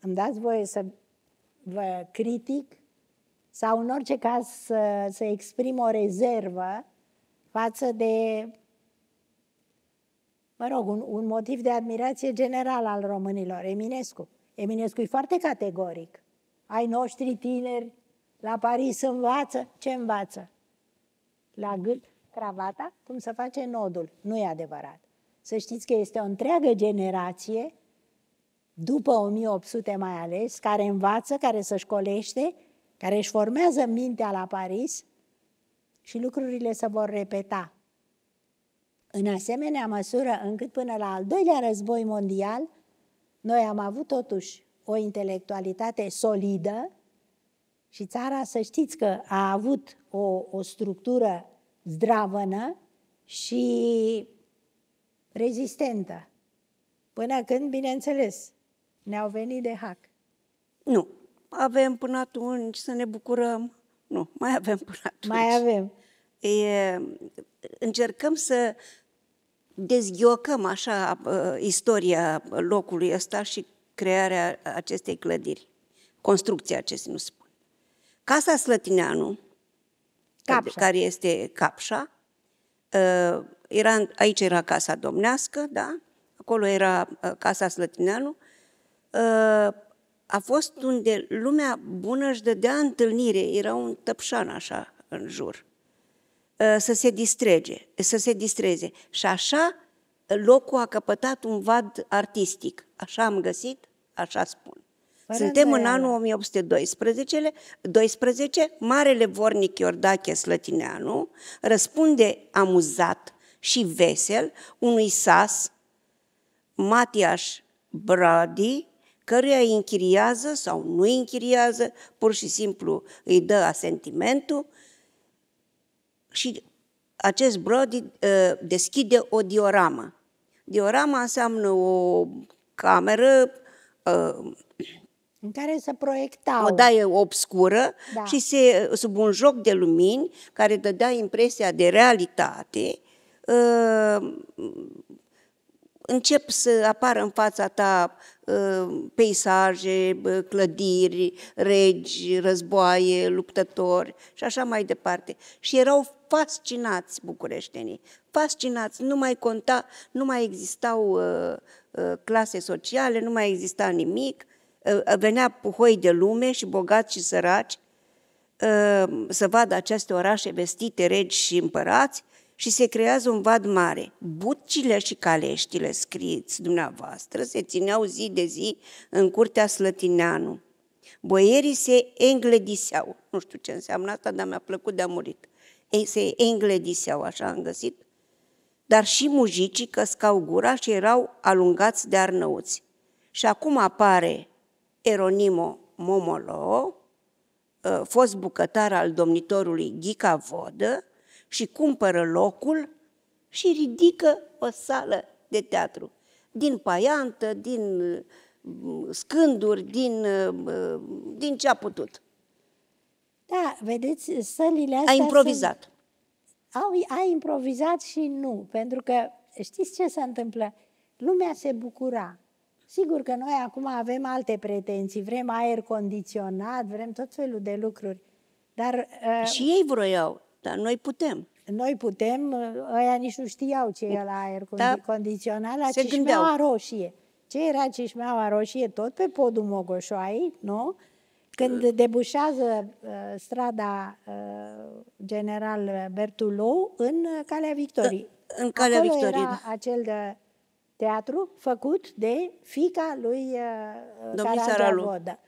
îmi dați voie să vă critic sau în orice caz să, să exprim o rezervă față de, mă rog, un, un motiv de admirație general al românilor, Eminescu. Eminescu e foarte categoric. Ai noștri tineri la Paris învață. Ce învață? La gât, cravata, cum să face nodul. Nu e adevărat. Să știți că este o întreagă generație după 1800 mai ales, care învață, care se școlește, care își formează mintea la Paris și lucrurile se vor repeta. În asemenea măsură încât până la al doilea război mondial, noi am avut totuși o intelectualitate solidă și țara, să știți că a avut o, o structură zdravănă și rezistentă. Până când, bineînțeles, ne-au venit de hack. Nu. Avem până atunci să ne bucurăm. Nu, mai avem până atunci. Mai avem. E, încercăm să dezghiocăm așa uh, istoria locului ăsta și crearea acestei clădiri, construcția acestei, nu spun. Casa Slătineanu, Capșa. care este Capșa, uh, era, aici era casa domnească, da? Acolo era uh, casa Slătineanu a fost unde lumea bună își dădea întâlnire, era un tăpșan așa în jur, ă, să se distrege, să se distreze. Și așa locul a căpătat un vad artistic. Așa am găsit, așa spun. Fără Suntem în anul 1812, 12, Marele Vornic Iordache Slătineanu răspunde amuzat și vesel unui sas, Matias Brady, căruia îi închiriază sau nu îi închiriază, pur și simplu îi dă asentimentul și acest Brody ă, deschide o dioramă. Diorama înseamnă o cameră ă, în care se proiecta O daie obscură da. și se, sub un joc de lumini care dădea impresia de realitate, ă, încep să apară în fața ta ă, peisaje, clădiri, regi, războaie, luptători și așa mai departe. Și erau fascinați bucureștenii, fascinați, nu mai conta, nu mai existau uh, uh, clase sociale, nu mai exista nimic, uh, venea puhoi de lume și bogați și săraci să vadă aceste orașe vestite regi și împărați și se creează un vad mare. Bucile și caleștile, scriți dumneavoastră, se țineau zi de zi în curtea Slătineanu. Boierii se englediseau. Nu știu ce înseamnă asta, dar mi-a plăcut de-a murit. Ei se englediseau, așa am găsit. Dar și mujicii căscau gura și erau alungați de arnăuți. Și acum apare Eronimo Momolo, ă, fost bucătar al domnitorului Ghica Vodă, și cumpără locul și ridică o sală de teatru. Din paiantă, din mm, scânduri, din, mm, din ce a putut. Da, vedeți, sălile astea... A improvizat. Sunt, au, a improvizat și nu, pentru că știți ce se întâmplă? Lumea se bucura. Sigur că noi acum avem alte pretenții, vrem aer condiționat, vrem tot felul de lucruri, dar... Uh, și ei vroiau. Dar noi putem. Noi putem, ăia nici nu știau ce e la aer da. condiționat, la Se cișmeaua gândeau. roșie. Ce era cișmeaua roșie? Tot pe podul Mogoșoai, nu? Când debușează uh, strada uh, General Bertulou în uh, Calea Victoriei. În Calea Acolo Victoriei, era da. acel de uh, teatru făcut de fica lui uh, Vodă.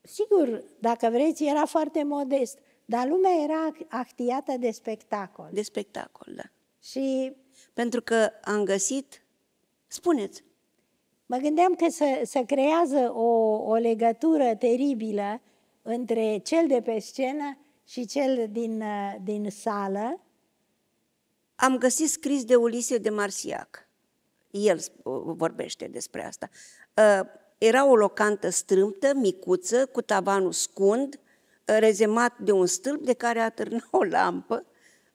Sigur, dacă vreți, era foarte modest. Uh, dar lumea era actiată de spectacol. De spectacol, da. Și... Pentru că am găsit... Spuneți. Mă gândeam că să, să creează o, o legătură teribilă între cel de pe scenă și cel din, din sală. Am găsit scris de Ulise de Marsiac. El vorbește despre asta. Uh, era o locantă strâmtă, micuță, cu tavanul scund, uh, rezemat de un stâlp de care atârna o lampă,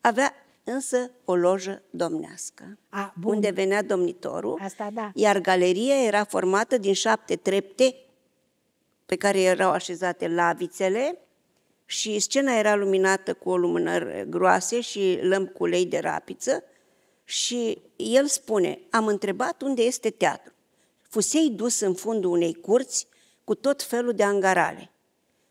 avea însă o lojă domnească, A, bun. unde venea domnitorul, Asta, da. iar galeria era formată din șapte trepte pe care erau așezate lavițele și scena era luminată cu o lumânări groase și lămpi cu lei de rapiță și el spune, am întrebat unde este teatru. Fusei dus în fundul unei curți cu tot felul de angarale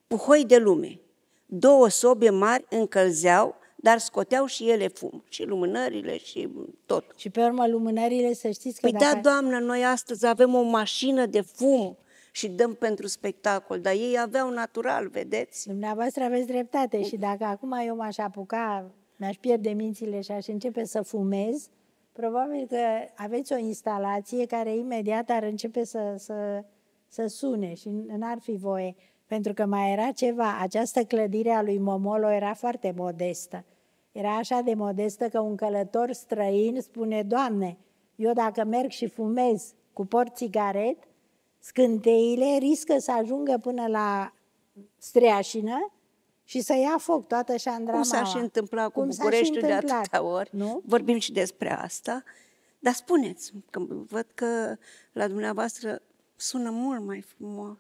puhoi de lume. Două sobe mari încălzeau, dar scoteau și ele fum, și lumânările și tot. Și pe urmă lumânările, să știți că Păi da, dacă... da, doamnă, noi astăzi avem o mașină de fum și dăm pentru spectacol, dar ei aveau natural, vedeți? Dumneavoastră aveți dreptate și dacă acum eu m-aș apuca, mi-aș pierde mințile și aș începe să fumez, probabil că aveți o instalație care imediat ar începe să, să, să sune și n-ar fi voie. Pentru că mai era ceva, această clădire a lui Momolo era foarte modestă. Era așa de modestă că un călător străin spune, Doamne, eu dacă merg și fumez cu port țigaret, scânteile riscă să ajungă până la streașină și să ia foc toată șandramaua. Cum s-a și întâmplat cu Cum Bucureștiul de atâtea ori, nu? vorbim și despre asta, dar spuneți, că văd că la dumneavoastră sună mult mai frumos.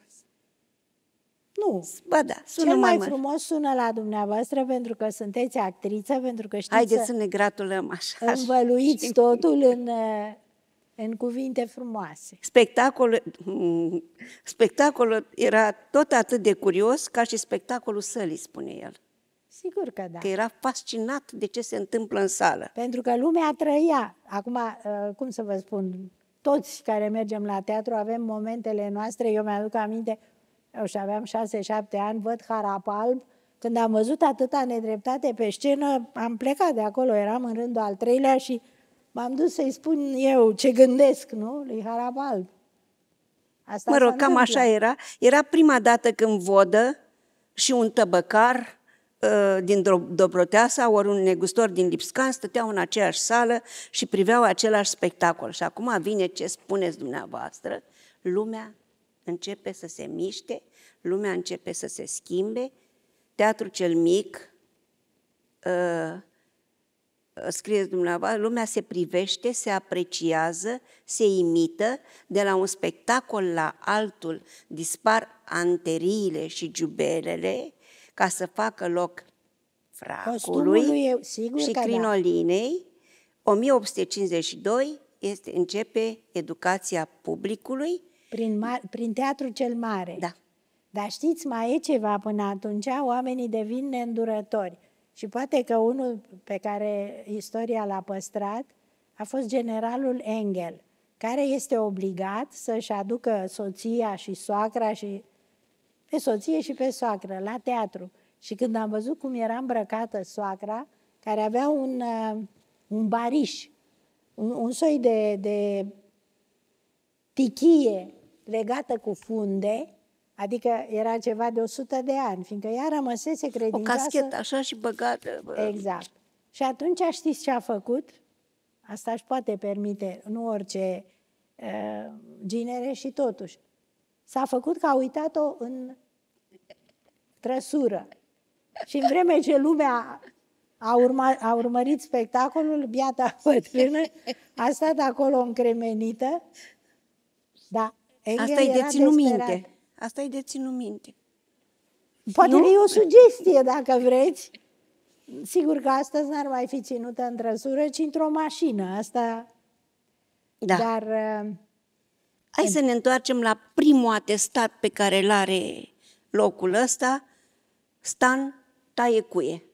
Nu. Ba da, sună Cel mai, mai frumos sună la dumneavoastră pentru că sunteți actriță, pentru că știți Haideți să, să ne gratulăm așa. Învăluiți totul în, în cuvinte frumoase. Spectacolul, spectacolul era tot atât de curios ca și spectacolul sălii, spune el. Sigur că da. Că era fascinat de ce se întâmplă în sală. Pentru că lumea trăia. Acum, uh, cum să vă spun, toți care mergem la teatru avem momentele noastre, eu mi-aduc aminte, eu și aveam șase, șapte ani, văd Harap Alb. Când am văzut atâta nedreptate pe scenă, am plecat de acolo, eram în rândul al treilea și m-am dus să-i spun eu ce gândesc, nu, lui Harap Alb. Asta mă rog, cam așa era. Era prima dată când vodă și un tăbăcar ă, din Dobroteasa, ori un negustor din Lipscan, stăteau în aceeași sală și priveau același spectacol. Și acum vine ce spuneți dumneavoastră, lumea începe să se miște, lumea începe să se schimbe, teatrul cel mic, uh, uh, scrieți dumneavoastră, lumea se privește, se apreciază, se imită, de la un spectacol la altul dispar anteriile și giubelele ca să facă loc fracului e, sigur și da. crinolinei. Da. 1852 este, începe educația publicului, prin, mar- prin teatru cel mare. Da. Dar știți, mai e ceva până atunci, oamenii devin neîndurători. Și poate că unul pe care istoria l-a păstrat a fost generalul Engel, care este obligat să-și aducă soția și soacra și pe soție și pe soacră la teatru. Și când am văzut cum era îmbrăcată soacra, care avea un, uh, un bariș, un, un soi de, de tichie legată cu funde, Adică era ceva de 100 de ani, fiindcă ea rămăsese credincioasă. O caschetă așa și băgată. Bă. Exact. Și atunci știți ce a făcut? Asta își poate permite, nu orice uh, ginere și totuși. S-a făcut că a uitat-o în trăsură. Și în vreme ce lumea a, urma, a urmărit spectacolul, biata bătrână a stat acolo încremenită, dar Asta e de ținut minte. Asta e de ținut minte. Poate nu? e o sugestie, dacă vreți. Sigur că astăzi n-ar mai fi ținută în trăsură, ci într-o mașină. Asta... Da. Dar... Uh, Hai în... să ne întoarcem la primul atestat pe care îl are locul ăsta, Stan Taiecuie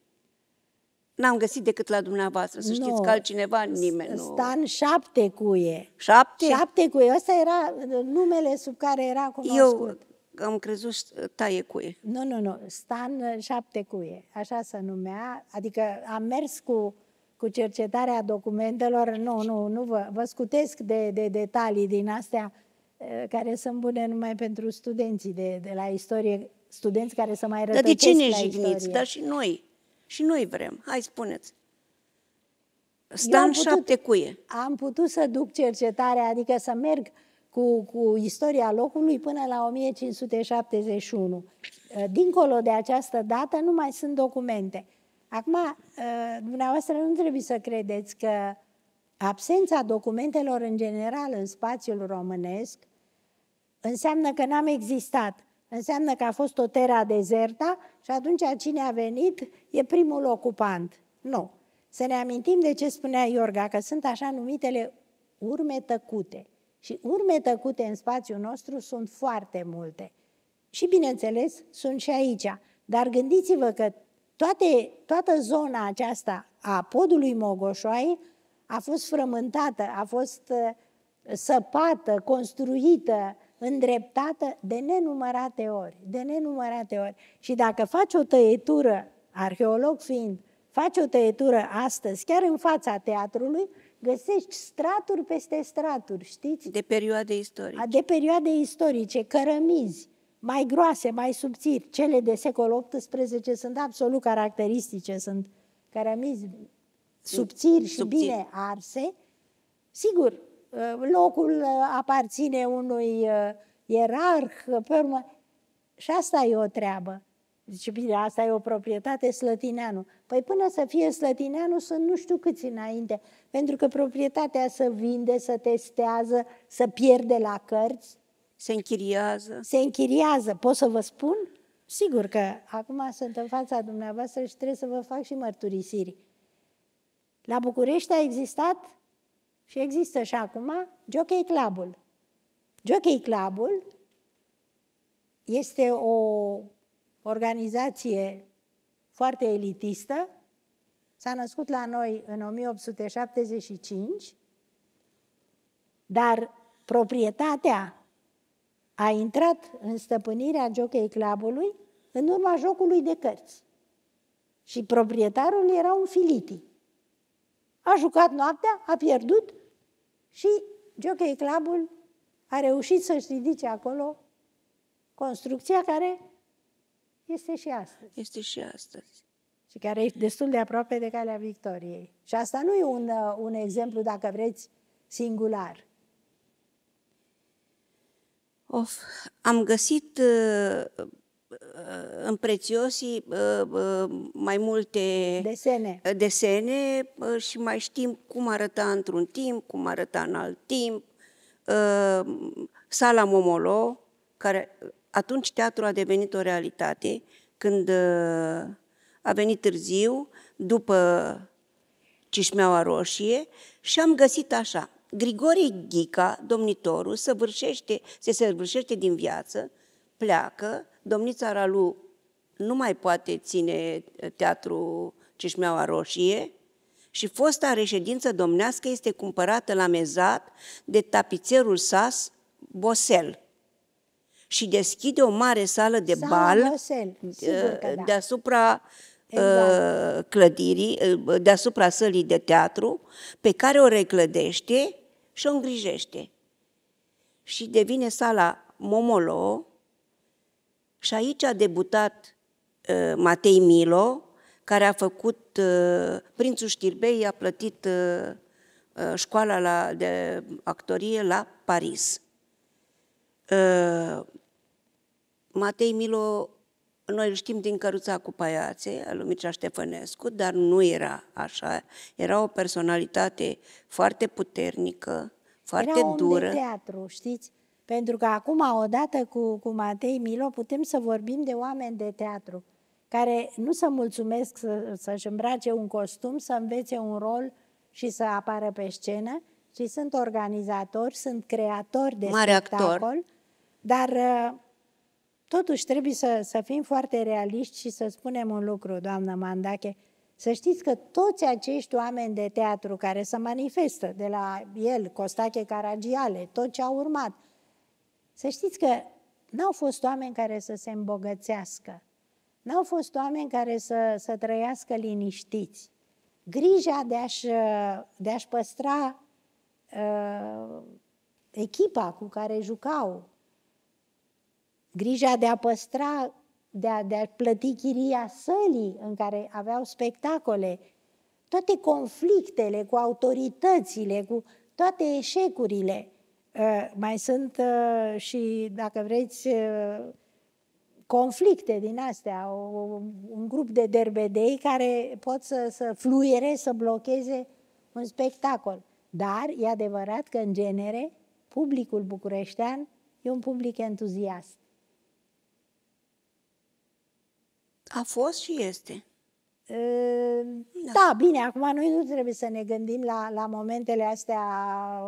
n-am găsit decât la dumneavoastră. Să știți no. că altcineva nimeni nu... Stan șapte cuie. Șapte? Șapte cuie. Ăsta era numele sub care era cunoscut. Eu am crezut taie cuie. Nu, nu, nu. Stan șapte cuie. Așa se numea. Adică am mers cu cu cercetarea documentelor, nu, nu, nu vă, vă scutesc de, de detalii din astea eh, care sunt bune numai pentru studenții de, de la istorie, studenți care să mai rătăcesc Dar de ce ne jigniți? Dar și noi și noi vrem. Hai, spuneți. Stan putut, șapte cuie. Am putut să duc cercetarea, adică să merg cu, cu istoria locului până la 1571. Uh, dincolo de această dată nu mai sunt documente. Acum, uh, dumneavoastră nu trebuie să credeți că absența documentelor în general în spațiul românesc înseamnă că n-am existat. Înseamnă că a fost o terra dezerta și atunci cine a venit e primul ocupant. Nu. Să ne amintim de ce spunea Iorga, că sunt așa numitele urme tăcute. Și urme tăcute în spațiul nostru sunt foarte multe. Și, bineînțeles, sunt și aici. Dar gândiți-vă că toate, toată zona aceasta a podului Mogoșoai a fost frământată, a fost uh, săpată, construită, îndreptată de nenumărate ori, de nenumărate ori. Și dacă faci o tăietură, arheolog fiind, faci o tăietură astăzi, chiar în fața teatrului, găsești straturi peste straturi, știți? De perioade istorice. De perioade istorice, cărămizi, mai groase, mai subțiri. Cele de secol XVIII sunt absolut caracteristice, sunt cărămizi subțiri, subțiri. și bine arse. Sigur, Uh, locul uh, aparține unui uh, ierarh, pe urmă. Și asta e o treabă. Zice, bine, asta e o proprietate slătineanu. Păi până să fie slătineanu sunt nu știu câți înainte, pentru că proprietatea să vinde, să testează, să pierde la cărți. Se închiriază. Se închiriază. Pot să vă spun? Sigur că acum sunt în fața dumneavoastră și trebuie să vă fac și mărturisiri. La București a existat și există și acum Jockey Club-ul. Jockey Club-ul este o organizație foarte elitistă, s-a născut la noi în 1875, dar proprietatea a intrat în stăpânirea Jockey Club-ului în urma jocului de cărți. Și proprietarul era un filitic a jucat noaptea, a pierdut și Jockey Clubul a reușit să-și ridice acolo construcția care este și astăzi. Este și astăzi. Și care e destul de aproape de calea victoriei. Și asta nu e un, un exemplu, dacă vreți, singular. Of, am găsit uh, Uh, împrețiosi uh, uh, mai multe desene. desene și mai știm cum arăta într-un timp, cum arăta în alt timp. Sala Momolo, care atunci teatru a devenit o realitate, când a venit târziu, după Cișmeaua Roșie, și am găsit așa. Grigore Ghica, domnitorul, săvârșește, se săvârșește din viață, pleacă, domnița Ralu nu mai poate ține eh, teatru Cișmeaua Roșie și fosta reședință domnească este cumpărată la mezat de tapițerul sas Bosel și deschide o mare sală de Sala bal Bosel, sigur că eh, da. deasupra eh, exact. clădirii, deasupra sălii de teatru, pe care o reclădește și o îngrijește. Și devine sala Momolo, și aici a debutat uh, Matei Milo, care a făcut, uh, Prințul Știrbei a plătit uh, uh școala la, de actorie la Paris. Uh, Matei Milo, noi îl știm din Căruța cu Paiațe, al lui Mircea Ștefănescu, dar nu era așa. Era o personalitate foarte puternică, foarte era om dură. de teatru, știți? Pentru că acum, odată cu, cu Matei Milo, putem să vorbim de oameni de teatru, care nu se mulțumesc să, să-și îmbrace un costum, să învețe un rol și să apară pe scenă, ci sunt organizatori, sunt creatori de Mare spectacol, actor. dar uh, totuși trebuie să, să fim foarte realiști și să spunem un lucru, doamnă Mandache, să știți că toți acești oameni de teatru care se manifestă, de la el, Costache Caragiale, tot ce a urmat, să știți că n-au fost oameni care să se îmbogățească, n-au fost oameni care să, să trăiască liniștiți. Grija de a-și, de a păstra uh, echipa cu care jucau, grija de a păstra, de a, de a plăti chiria sălii în care aveau spectacole, toate conflictele cu autoritățile, cu toate eșecurile – Ă, mai sunt ă, și, dacă vreți, ă, conflicte din astea, un grup de derbedei care pot să, să fluiere, să blocheze un spectacol. Dar e adevărat că, în genere, publicul bucureștean e un public entuziast. A fost și este. Ehm, da. da, bine, acum noi nu trebuie să ne gândim la, la momentele astea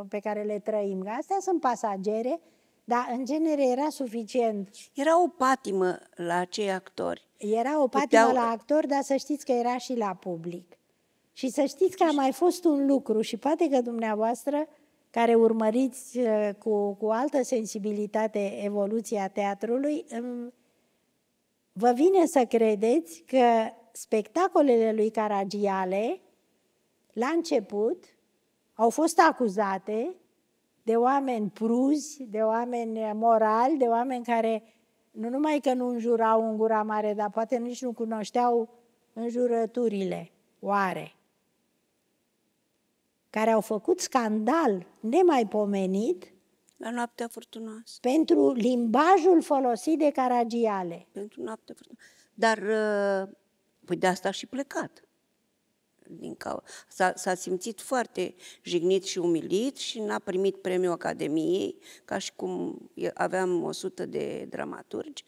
pe care le trăim. Astea sunt pasagere, dar în genere era suficient. Era o patimă la acei actori. Era o patimă Puteau... la actori, dar să știți că era și la public. Și să știți că a mai fost un lucru și poate că dumneavoastră, care urmăriți uh, cu, cu altă sensibilitate evoluția teatrului, vă vine să credeți că spectacolele lui Caragiale, la început, au fost acuzate de oameni pruzi, de oameni morali, de oameni care nu numai că nu înjurau în gura mare, dar poate nici nu cunoșteau înjurăturile oare, care au făcut scandal nemaipomenit la noaptea furtunoasă. Pentru limbajul folosit de Caragiale. Pentru noaptea furtunoasă. Dar uh Păi de asta și plecat. Din cau- s-a, s-a simțit foarte jignit și umilit și n-a primit premiul Academiei, ca și cum aveam 100 de dramaturgi.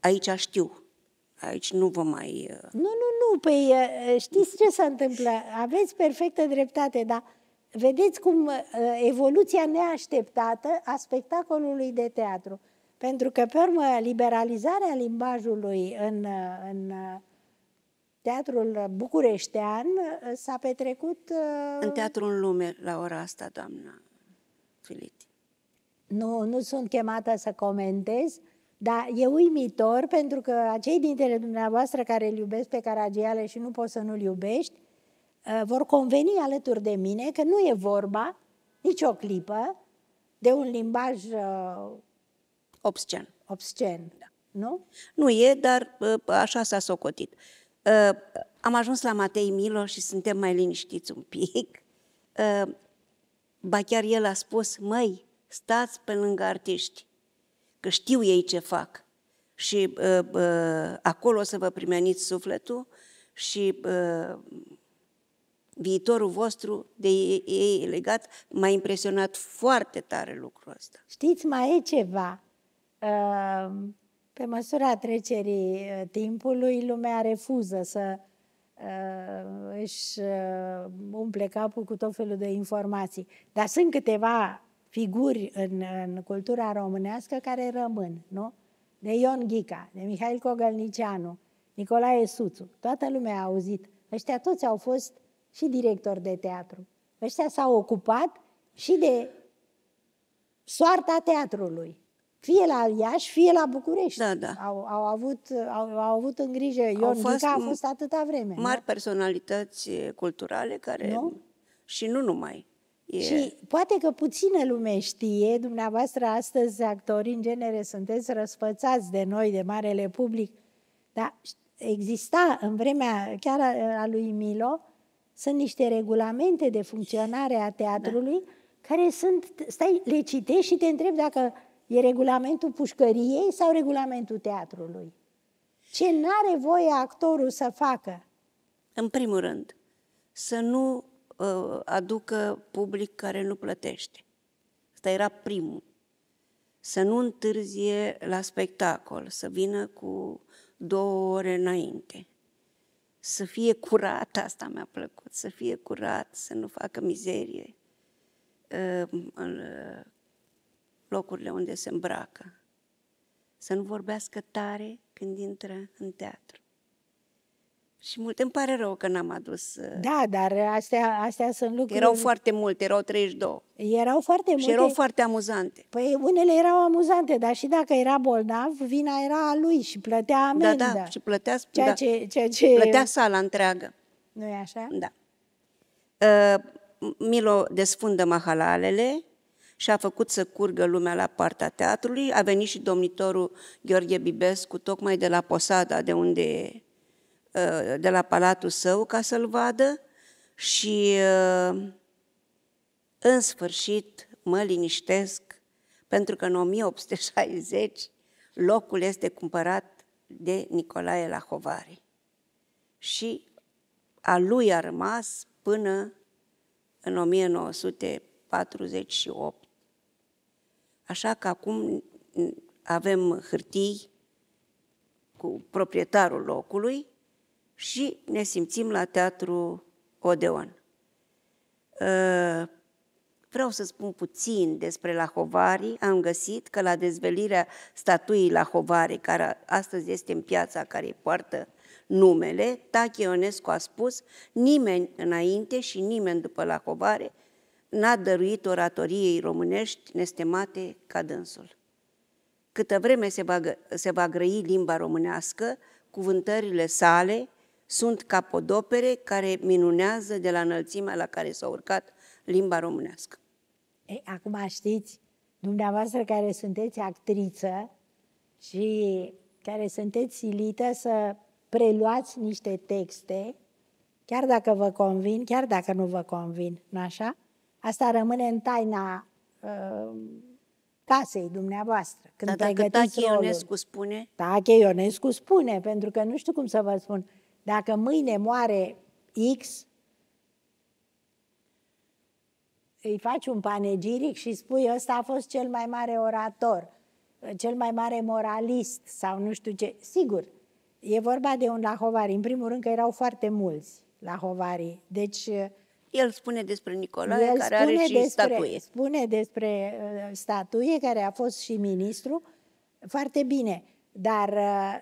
Aici știu, aici nu vă mai... Uh, nu, nu, nu, păi uh, știți ce s-a întâmplat Aveți perfectă dreptate, dar vedeți cum uh, evoluția neașteptată a spectacolului de teatru. Pentru că, pe urmă, liberalizarea limbajului în, în teatrul bucureștean s-a petrecut... În uh, teatrul în lume, la ora asta, doamna Filiti. Nu, nu sunt chemată să comentez, dar e uimitor pentru că acei dintre dumneavoastră care îl iubesc pe Caragiale și nu poți să nu-l iubești, uh, vor conveni alături de mine că nu e vorba nici o clipă de un limbaj uh, Obscen. Obscen. Da. Nu? Nu e, dar așa s-a socotit. Ă, am ajuns la Matei Milo și suntem mai liniștiți un pic. Ă, ba chiar el a spus, măi, stați pe lângă artiști, că știu ei ce fac. Și acolo o să vă primeniți sufletul și viitorul vostru de ei legat, m-a impresionat foarte tare lucrul ăsta. Știți, mai e ceva. Ehm, pe măsura trecerii eh, timpului, lumea refuză să eh, își eh, umple capul cu tot felul de informații. Dar sunt câteva figuri în, în cultura românească care rămân, nu? De Ion Ghica, de Mihail Cogălnicianu, Nicolae Suțu. Toată lumea a auzit. Ăștia toți au fost și directori de teatru. Ăștia s-au ocupat și de soarta teatrului fie la Iași, fie la București. Da, da. Au, au, avut, au, au avut în grijă. Eu au fost, a fost atâta vreme. Mari da? personalități culturale care... Nu? Și nu numai. E... Și poate că puțină lume știe, dumneavoastră astăzi actorii în genere sunteți răsfățați de noi, de marele public, dar exista în vremea chiar a, a lui Milo, sunt niște regulamente de funcționare a teatrului da. care sunt, stai, le citești și te întrebi dacă E regulamentul pușcăriei sau regulamentul teatrului? Ce n-are voie actorul să facă? În primul rând, să nu uh, aducă public care nu plătește. Asta era primul. Să nu întârzie la spectacol, să vină cu două ore înainte. Să fie curat, asta mi-a plăcut, să fie curat, să nu facă mizerie. Uh, uh, locurile unde se îmbracă. Să nu vorbească tare când intră în teatru. Și mult îmi pare rău că n-am adus. Uh, da, dar astea, astea sunt lucruri. Erau foarte multe, erau 32. Erau foarte multe. Și erau foarte amuzante. Păi unele erau amuzante, dar și dacă era bolnav, vina era a lui și plătea amenda Da, da, și plătea, ceea da, ce, ceea ce... plătea sala întreagă. nu e așa? Da. Uh, Milo desfundă mahalalele, și a făcut să curgă lumea la partea teatrului. A venit și domnitorul Gheorghe Bibescu, tocmai de la Posada, de unde e, uh, de la palatul său, ca să-l vadă și uh, în sfârșit mă liniștesc pentru că în 1860 locul este cumpărat de Nicolae Lahovari și a lui a rămas până în 1948 Așa că acum avem hârtii cu proprietarul locului și ne simțim la Teatru Odeon. Ă, vreau să spun puțin despre Lahovari. Am găsit că la dezvelirea statuii Lahovari, care astăzi este în piața care poartă numele, Tache Ionescu a spus nimeni înainte și nimeni după Lahovare n-a dăruit oratoriei românești nestemate ca dânsul. Câtă vreme se va, se va grăi limba românească, cuvântările sale sunt capodopere care minunează de la înălțimea la care s-a urcat limba românească. E, acum știți, dumneavoastră care sunteți actriță și care sunteți silită să preluați niște texte, chiar dacă vă convin, chiar dacă nu vă convin, nu așa? Asta rămâne în taina uh, casei dumneavoastră. Când Dar dacă Tache Ionescu spune? Tache Ionescu spune, pentru că nu știu cum să vă spun. Dacă mâine moare X, îi faci un panegiric și spui ăsta a fost cel mai mare orator, cel mai mare moralist sau nu știu ce. Sigur, e vorba de un lahovari. În primul rând că erau foarte mulți lahovarii. Deci el spune despre Nicolae, El care spune are și despre, statuie. Spune despre uh, statuie, care a fost și ministru, foarte bine, dar uh,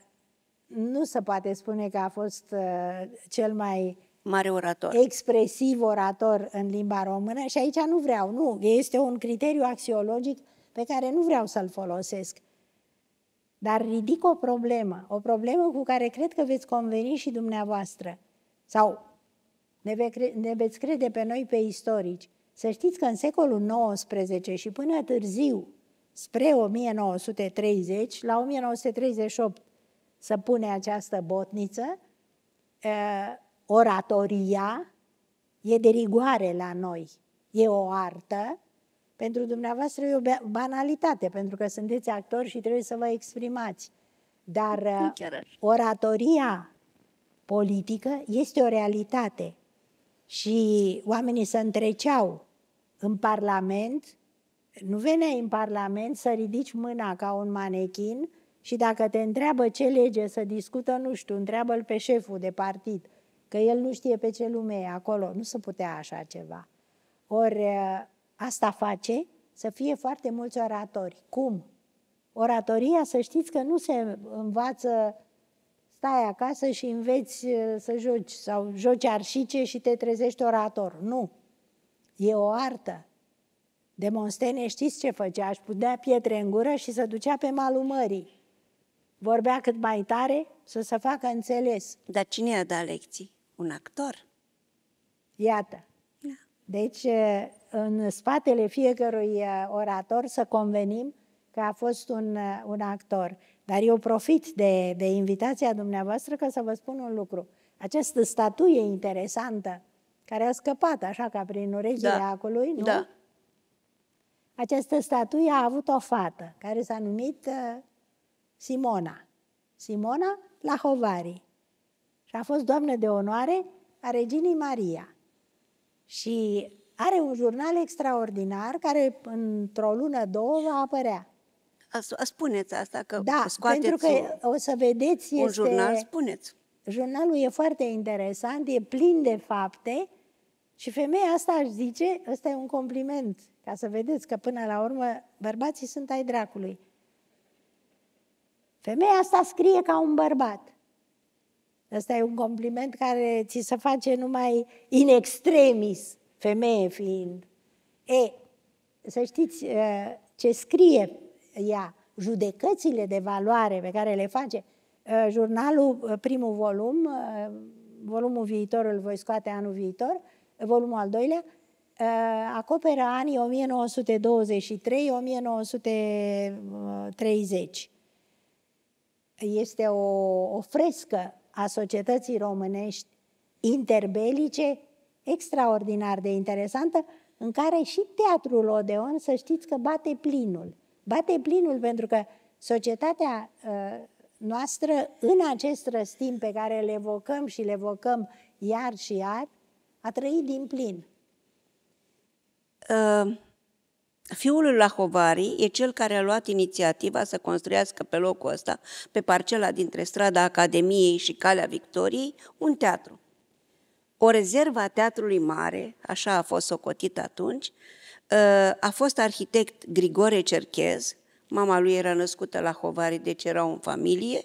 nu se poate spune că a fost uh, cel mai mare orator. Expresiv orator în limba română și aici nu vreau, nu, este un criteriu axiologic pe care nu vreau să-l folosesc. Dar ridic o problemă, o problemă cu care cred că veți conveni și dumneavoastră. Sau ne, ve, ne veți crede pe noi pe istorici. Să știți că în secolul XIX și până târziu, spre 1930, la 1938 să pune această botniță, oratoria e de rigoare la noi, e o artă, pentru dumneavoastră e o banalitate, pentru că sunteți actori și trebuie să vă exprimați. Dar oratoria politică este o realitate și oamenii se întreceau în Parlament, nu veneai în Parlament să ridici mâna ca un manechin și dacă te întreabă ce lege să discută, nu știu, întreabă-l pe șeful de partid, că el nu știe pe ce lume e acolo, nu se putea așa ceva. Ori ă, asta face să fie foarte mulți oratori. Cum? Oratoria, să știți că nu se învață stai acasă și înveți uh, să joci sau joci arșice și te trezești orator. Nu. E o artă. Demonstene știți ce făcea? Aș putea pietre în gură și să ducea pe malul mării. Vorbea cât mai tare să se facă înțeles. Dar cine a dat lecții? Un actor? Iată. Da. Deci, uh, în spatele fiecărui uh, orator să convenim că a fost un, un actor. Dar eu profit de, de invitația dumneavoastră ca să vă spun un lucru. Această statuie interesantă, care a scăpat așa ca prin urechile da. acului, nu? Da. Această statuie a avut o fată care s-a numit uh, Simona. Simona Lahovari. Și a fost doamnă de onoare a reginii Maria. Și are un jurnal extraordinar care într-o lună, două va apărea. Spuneți asta, că da, scoateți pentru că o să vedeți este, un jurnal, spuneți. Jurnalul e foarte interesant, e plin de fapte și femeia asta își zice, ăsta e un compliment, ca să vedeți că până la urmă bărbații sunt ai dracului. Femeia asta scrie ca un bărbat. Ăsta e un compliment care ți se face numai in extremis, femeie fiind. E, să știți uh, ce scrie ea judecățile de valoare pe care le face. Ă, jurnalul, ă, primul volum, ă, volumul viitor îl voi scoate anul viitor, volumul al doilea, acoperă anii 1923-1930. Este o, o frescă a societății românești interbelice extraordinar de interesantă, în care și teatrul Odeon, să știți că bate plinul bate plinul pentru că societatea uh, noastră, în acest răstim pe care le evocăm și le evocăm iar și iar, a trăit din plin. Uh, fiul lui Lahovari e cel care a luat inițiativa să construiască pe locul ăsta, pe parcela dintre strada Academiei și Calea Victoriei, un teatru. O rezervă a Teatrului Mare, așa a fost socotit atunci, a fost arhitect Grigore Cerchez, mama lui era născută la Hovari, deci era în familie.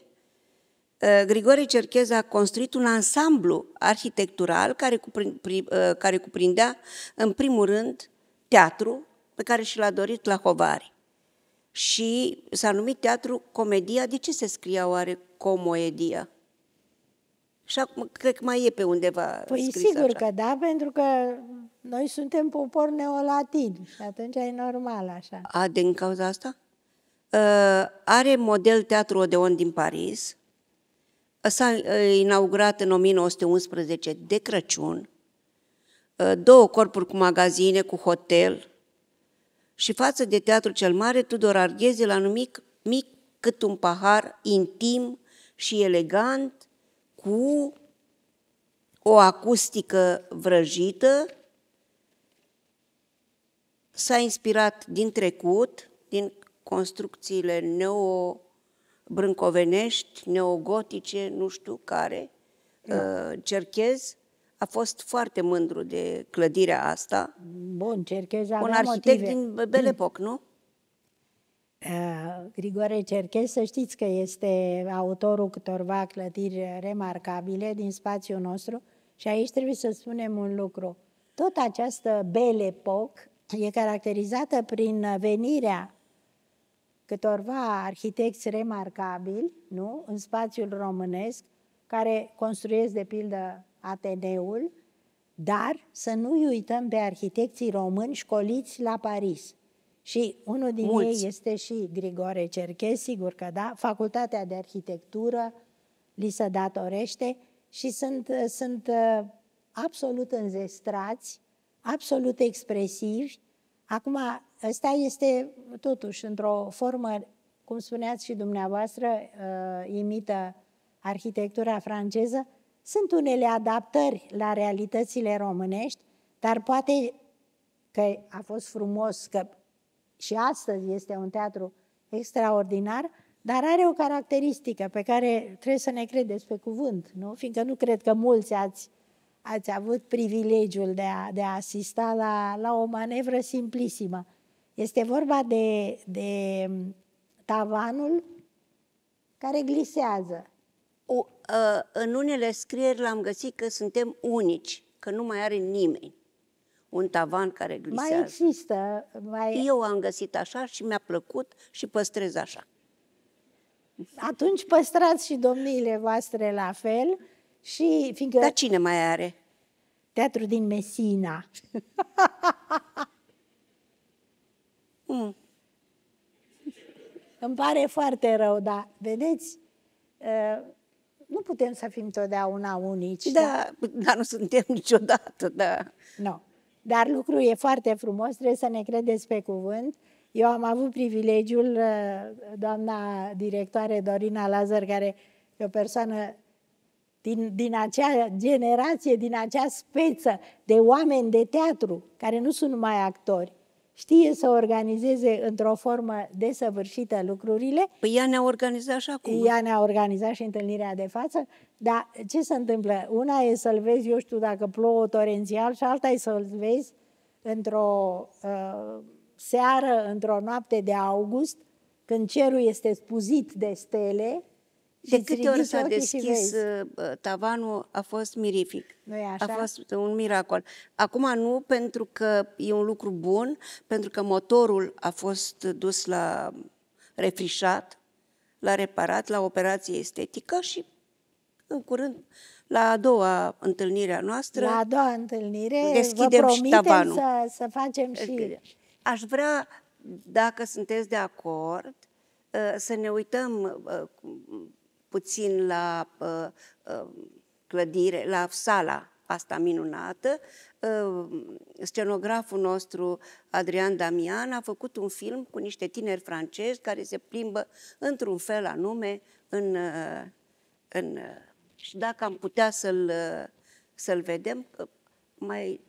Uh, Grigore Cerchez a construit un ansamblu arhitectural care, uh, care cuprindea, în primul rând, teatru, pe care și l-a dorit la Hovari. Și s-a numit teatru Comedia. De ce se scria oare Comoedia? Și acum, cred că mai e pe undeva Păi scris sigur așa. că da, pentru că noi suntem popor neolatin și atunci e normal așa. A, din cauza asta? Uh, are model Teatru Odeon din Paris. S-a ă, inaugurat în 1911 de Crăciun. Uh, două corpuri cu magazine, cu hotel. Și față de teatru cel Mare, Tudor Arghezi l-a numit mic cât un pahar intim și elegant, cu o acustică vrăjită, S-a inspirat din trecut, din construcțiile neo-brâncovenești, neogotice, nu știu care, da. Uh, cerchez, a fost foarte mândru de clădirea asta. Bun, Cerchez Un arhitect motive. din Belle Époque, nu? Uh, Grigore Cerchez, să știți că este autorul câtorva clădiri remarcabile din spațiul nostru și aici trebuie să spunem un lucru. Tot această Belle Époque e caracterizată prin venirea câtorva arhitecți remarcabili nu? în spațiul românesc, care construiesc, de pildă, Ateneul, dar să nu uităm pe arhitecții români școliți la Paris. Și unul din Mulți. ei este și Grigore Cerchez, sigur că da, Facultatea de Arhitectură li se datorește și sunt, sunt uh, absolut înzestrați absolut expresivi. Acum, ăsta este totuși într-o formă, cum spuneați și dumneavoastră, uh, imită arhitectura franceză. Sunt unele adaptări la realitățile românești, dar poate că a fost frumos, că și astăzi este un teatru extraordinar, dar are o caracteristică pe care trebuie să ne credeți pe cuvânt, nu? Fiindcă nu cred că mulți ați ați avut privilegiul de a, de a asista la, la o manevră simplisimă. Este vorba de, de mm, tavanul care glisează. O, a, ă, în unele scrieri l-am găsit că suntem unici, că nu mai are nimeni un tavan care glisează. Mai există. Mai... Eu am găsit așa și mi-a plăcut și păstrez așa. Atunci păstrați și domniile voastre la fel. Și fiindcă... Dar cine mai are? Teatru din Messina. mm. Îmi pare foarte rău, dar vedeți, ă, nu putem să fim totdeauna unici. Da, da, dar nu suntem niciodată, da. Nu. Dar lucrul e foarte frumos, trebuie să ne credeți pe cuvânt. Eu am avut privilegiul, ă, doamna directoare Dorina Lazar, care e o persoană din, din acea generație, din acea speță de oameni de teatru, care nu sunt mai actori, știe să organizeze într-o formă desăvârșită lucrurile. Păi ea ne-a organizat și acum. Ea ne-a organizat și întâlnirea de față, dar ce se întâmplă? Una e să-l vezi, eu știu, dacă plouă torențial și alta e să-l vezi într-o uh, seară, într-o noapte de august, când cerul este spuzit de stele, de câte ori s-a deschis uh, uh, tavanul, a fost mirific. nu așa? A fost un miracol. Acum nu, pentru că e un lucru bun, pentru că motorul a fost dus la refrișat, la reparat, la operație estetică și în curând, la a doua întâlnire a noastră... La a doua întâlnire deschidem vă și tavanul. Să, să facem și... Aș vrea, dacă sunteți de acord, uh, să ne uităm puțin la uh, uh, clădire, la sala asta minunată, uh, scenograful nostru Adrian Damian a făcut un film cu niște tineri francezi care se plimbă într-un fel anume în, în și dacă am putea să-l, să-l vedem, mai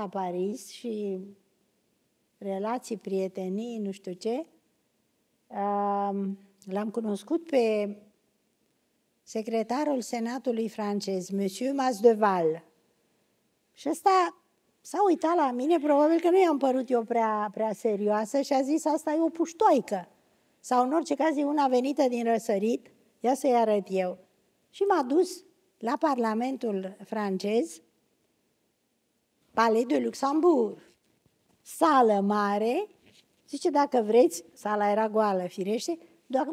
la Paris și relații, prietenii, nu știu ce. L-am cunoscut pe secretarul Senatului francez, Monsieur Masdeval. Și ăsta s-a uitat la mine, probabil că nu i-am părut eu prea, prea serioasă și a zis, asta e o puștoică. Sau în orice caz e una venită din răsărit, ia să-i arăt eu. Și m-a dus la Parlamentul francez Palais de Luxembourg. Sală mare, zice, dacă vreți, sala era goală, firește,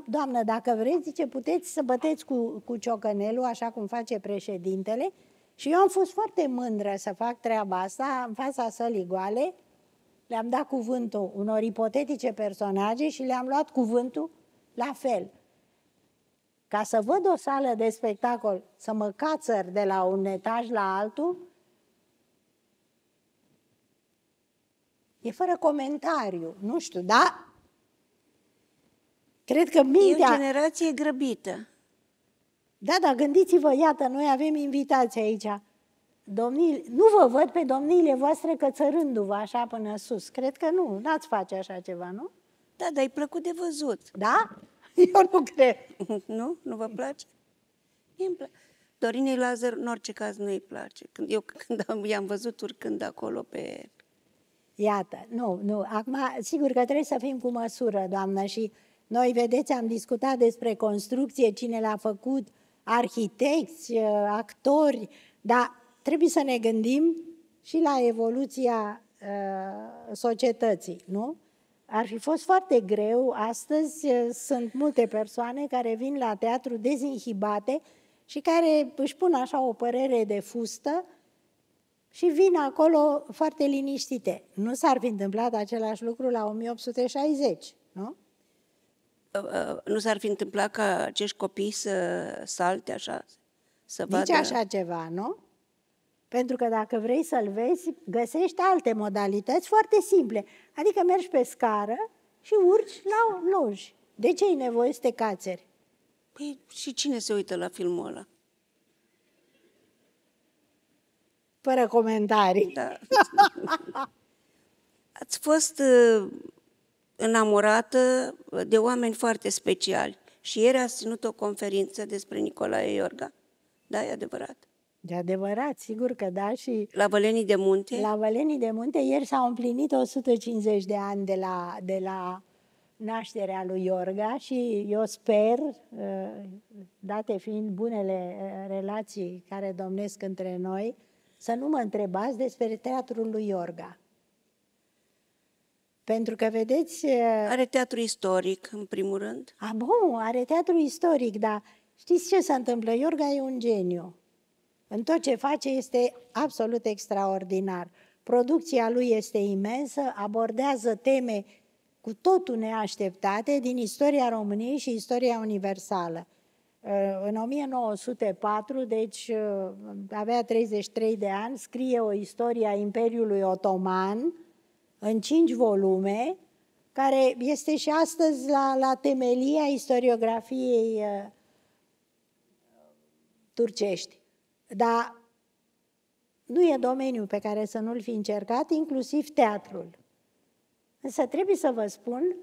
doamnă, dacă vreți, zice, puteți să băteți cu, cu ciocănelul, așa cum face președintele, și eu am fost foarte mândră să fac treaba asta în fața sălii goale. Le-am dat cuvântul unor ipotetice personaje și le-am luat cuvântul la fel. Ca să văd o sală de spectacol, să mă cațăr de la un etaj la altul, E fără comentariu, nu știu, da? Cred că mintea... E o generație grăbită. Da, da, gândiți-vă, iată, noi avem invitații aici. domnil. nu vă văd pe domniile voastre cățărându-vă așa până sus. Cred că nu, n-ați face așa ceva, nu? Da, dar e plăcut de văzut. Da? Eu nu cred. nu? Nu vă place? îmi place. Dorinei Lazar, în orice caz, nu îi place. Când, eu când am, i-am văzut urcând acolo pe Iată, nu, nu. Acum, sigur că trebuie să fim cu măsură, doamnă, și noi, vedeți, am discutat despre construcție, cine l-a făcut, arhitecți, uh, actori, dar trebuie să ne gândim și la evoluția uh, societății, nu? Ar fi fost foarte greu. Astăzi uh, sunt multe persoane care vin la teatru dezinhibate și care își pun așa o părere de fustă și vin acolo foarte liniștite. Nu s-ar fi întâmplat același lucru la 1860, nu? Ă, ă, nu s-ar fi întâmplat ca acești copii să salte așa, să vadă... Nici așa ceva, nu? Pentru că dacă vrei să-l vezi, găsești alte modalități foarte simple. Adică mergi pe scară și urci la loj. De ce e nevoie să te cațeri? Păi și cine se uită la filmul ăla? Fără comentarii. Da. Ați fost uh, înamorată de oameni foarte speciali și ieri a ținut o conferință despre Nicolae Iorga. Da, e adevărat. De adevărat, sigur că da și... La Vălenii de Munte? La Vălenii de Munte. Ieri s-au împlinit 150 de ani de la, de la nașterea lui Iorga și eu sper, uh, date fiind bunele uh, relații care domnesc între noi, să nu mă întrebați despre teatrul lui Iorga. Pentru că, vedeți... Are teatru istoric, în primul rând. A, bun, are teatru istoric, dar știți ce se întâmplă? Iorga e un geniu. În tot ce face este absolut extraordinar. Producția lui este imensă, abordează teme cu totul neașteptate din istoria României și istoria universală. În 1904, deci uh, avea 33 de ani, scrie o istorie a Imperiului Otoman în cinci volume, care este și astăzi la, la temelia istoriografiei uh, turcești. Dar nu e domeniu pe care să nu-l fi încercat, inclusiv teatrul. Însă trebuie să vă spun,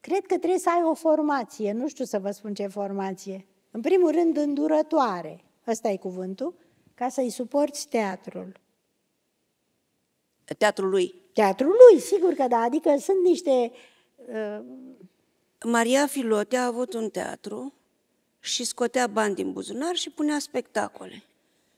cred că trebuie să ai o formație, nu știu să vă spun ce formație. În primul rând, îndurătoare. Ăsta e cuvântul, ca să-i suporți teatrul. Teatrul lui. Teatrul lui, sigur că da. Adică sunt niște... Uh... Maria Filote a avut un teatru și scotea bani din buzunar și punea spectacole.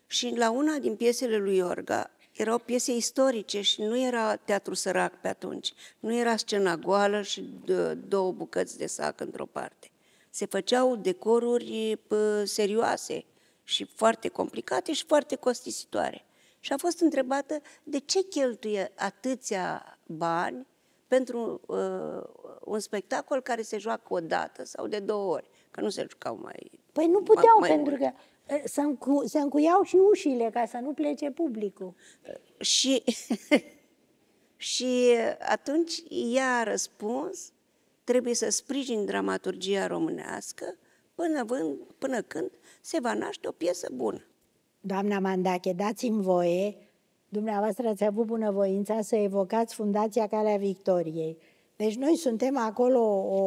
Și la una din piesele lui Iorga erau piese istorice și nu era teatru sărac pe atunci. Nu era scena goală și uh, două bucăți de sac într-o parte se făceau decoruri serioase și foarte complicate și foarte costisitoare. Și a fost întrebată de ce cheltuie atâția bani pentru uh, un spectacol care se joacă o dată sau de două ori, că nu se jucau mai Păi nu puteau, mai pentru mult. că ă, se, încu- se încuiau și ușile ca să nu plece publicul. Și, și atunci ea a răspuns trebuie să sprijin dramaturgia românească până, vân, până când se va naște o piesă bună. Doamna Mandache, dați-mi voie, dumneavoastră ați avut bunăvoința să evocați Fundația Calea Victoriei. Deci noi suntem acolo o,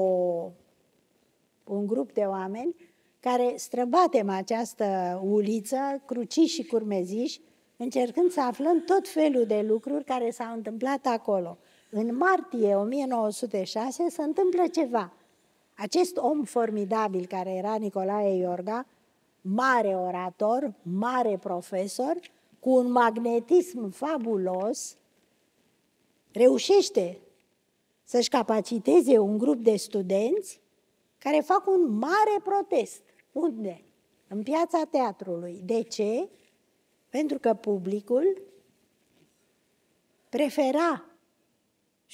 un grup de oameni care străbatem această uliță, cruciși și curmeziși, încercând să aflăm tot felul de lucruri care s-au întâmplat acolo în martie 1906 se întâmplă ceva. Acest om formidabil care era Nicolae Iorga, mare orator, mare profesor, cu un magnetism fabulos, reușește să-și capaciteze un grup de studenți care fac un mare protest. Unde? În piața teatrului. De ce? Pentru că publicul prefera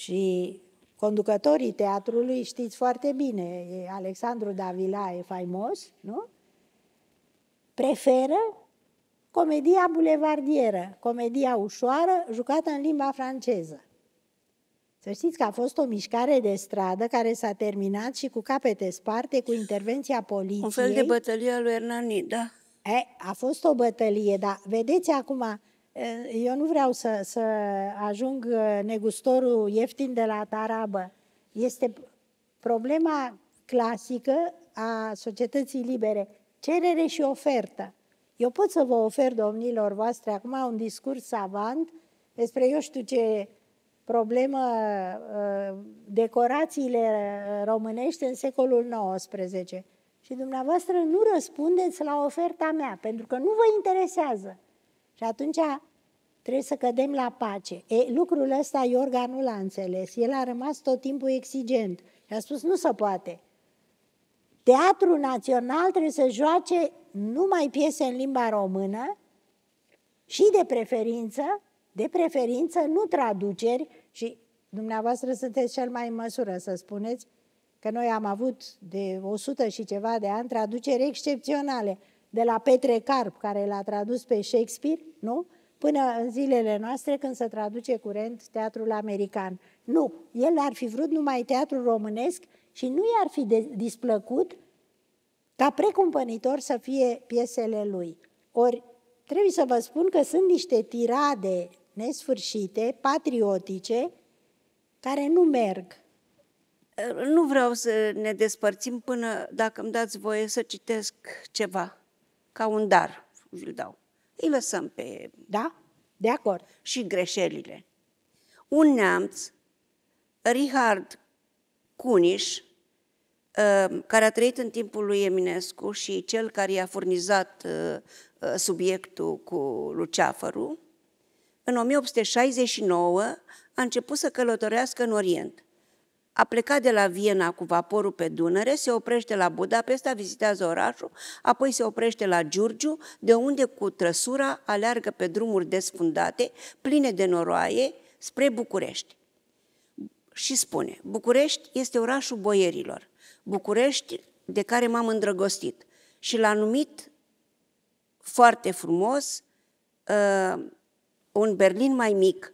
și conducătorii teatrului știți foarte bine, Alexandru Davila e faimos, nu? Preferă comedia bulevardieră, comedia ușoară, jucată în limba franceză. Să știți că a fost o mișcare de stradă care s-a terminat și cu capete sparte, cu intervenția poliției. Un fel de bătălie a lui Hernani, da? E, a fost o bătălie, dar vedeți acum, eu nu vreau să, să ajung uh, negustorul ieftin de la tarabă. Este problema clasică a societății libere, cerere și ofertă. Eu pot să vă ofer, domnilor voastre, acum un discurs savant despre eu știu ce problemă uh, decorațiile uh, românești în secolul XIX. Și dumneavoastră nu răspundeți la oferta mea, pentru că nu vă interesează. Și atunci trebuie să cădem la pace. E, lucrul ăsta Iorga nu l-a înțeles. El a rămas tot timpul exigent. Și a spus, nu se poate. Teatrul Național trebuie să joace numai piese în limba română și de preferință, de preferință, nu traduceri și dumneavoastră sunteți cel mai în măsură să spuneți că noi am avut de 100 și ceva de ani traduceri excepționale de la Petre Carp, care l-a tradus pe Shakespeare, nu? până în zilele noastre când se traduce curent teatrul american. Nu, el ar fi vrut numai teatrul românesc și nu i-ar fi displăcut ca precumpănitor să fie piesele lui. Ori trebuie să vă spun că sunt niște tirade nesfârșite, patriotice, care nu merg. Nu vreau să ne despărțim până dacă îmi dați voie să citesc ceva ca un dar îl dau. Îi lăsăm pe... Da? De acord. Și greșelile. Un neamț, Richard Cuniș, ă, care a trăit în timpul lui Eminescu și cel care i-a furnizat ă, ă, subiectul cu Luceafărul, în 1869 a început să călătorească în Orient a plecat de la Viena cu vaporul pe Dunăre, se oprește la Budapesta, vizitează orașul, apoi se oprește la Giurgiu, de unde cu trăsura aleargă pe drumuri desfundate, pline de noroaie, spre București. Și spune, București este orașul boierilor, București de care m-am îndrăgostit și l-a numit foarte frumos uh, un Berlin mai mic,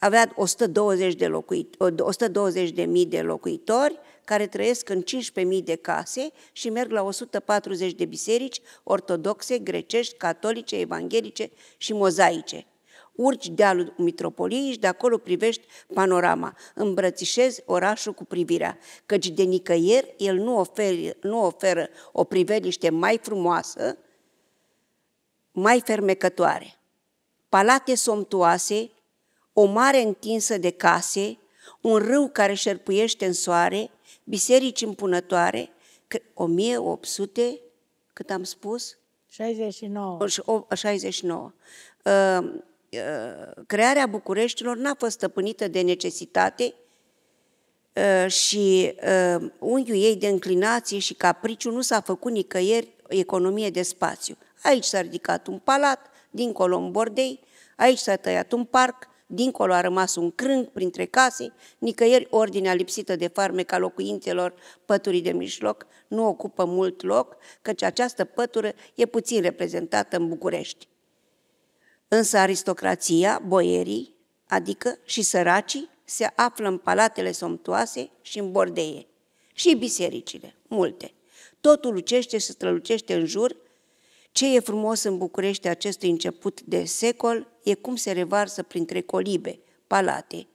avea 120 de, locuit, 120 de mii de locuitori care trăiesc în 15.000 de case și merg la 140 de biserici ortodoxe, grecești, catolice, evanghelice și mozaice. Urci dealul mitropoliei și de acolo privești panorama. Îmbrățișezi orașul cu privirea, căci de nicăieri el nu, oferă, nu oferă o priveliște mai frumoasă, mai fermecătoare. Palate somtoase, o mare întinsă de case, un râu care șerpuiește în soare, biserici împunătoare, 1800, cât am spus? 69. 69. Uh, uh, crearea Bucureștilor n-a fost stăpânită de necesitate uh, și ă, unghiul ei de înclinație și capriciu nu s-a făcut nicăieri economie de spațiu. Aici s-a ridicat un palat, dincolo un bordei, aici s-a tăiat un parc, dincolo a rămas un crâng printre case, nicăieri ordinea lipsită de farmec a locuințelor păturii de mijloc nu ocupă mult loc, căci această pătură e puțin reprezentată în București. Însă aristocrația, boierii, adică și săracii, se află în palatele somtoase și în bordeie. Și bisericile, multe. Totul lucește și strălucește în jur, ce e frumos în București acestui început de secol e cum se revarsă printre colibe, palate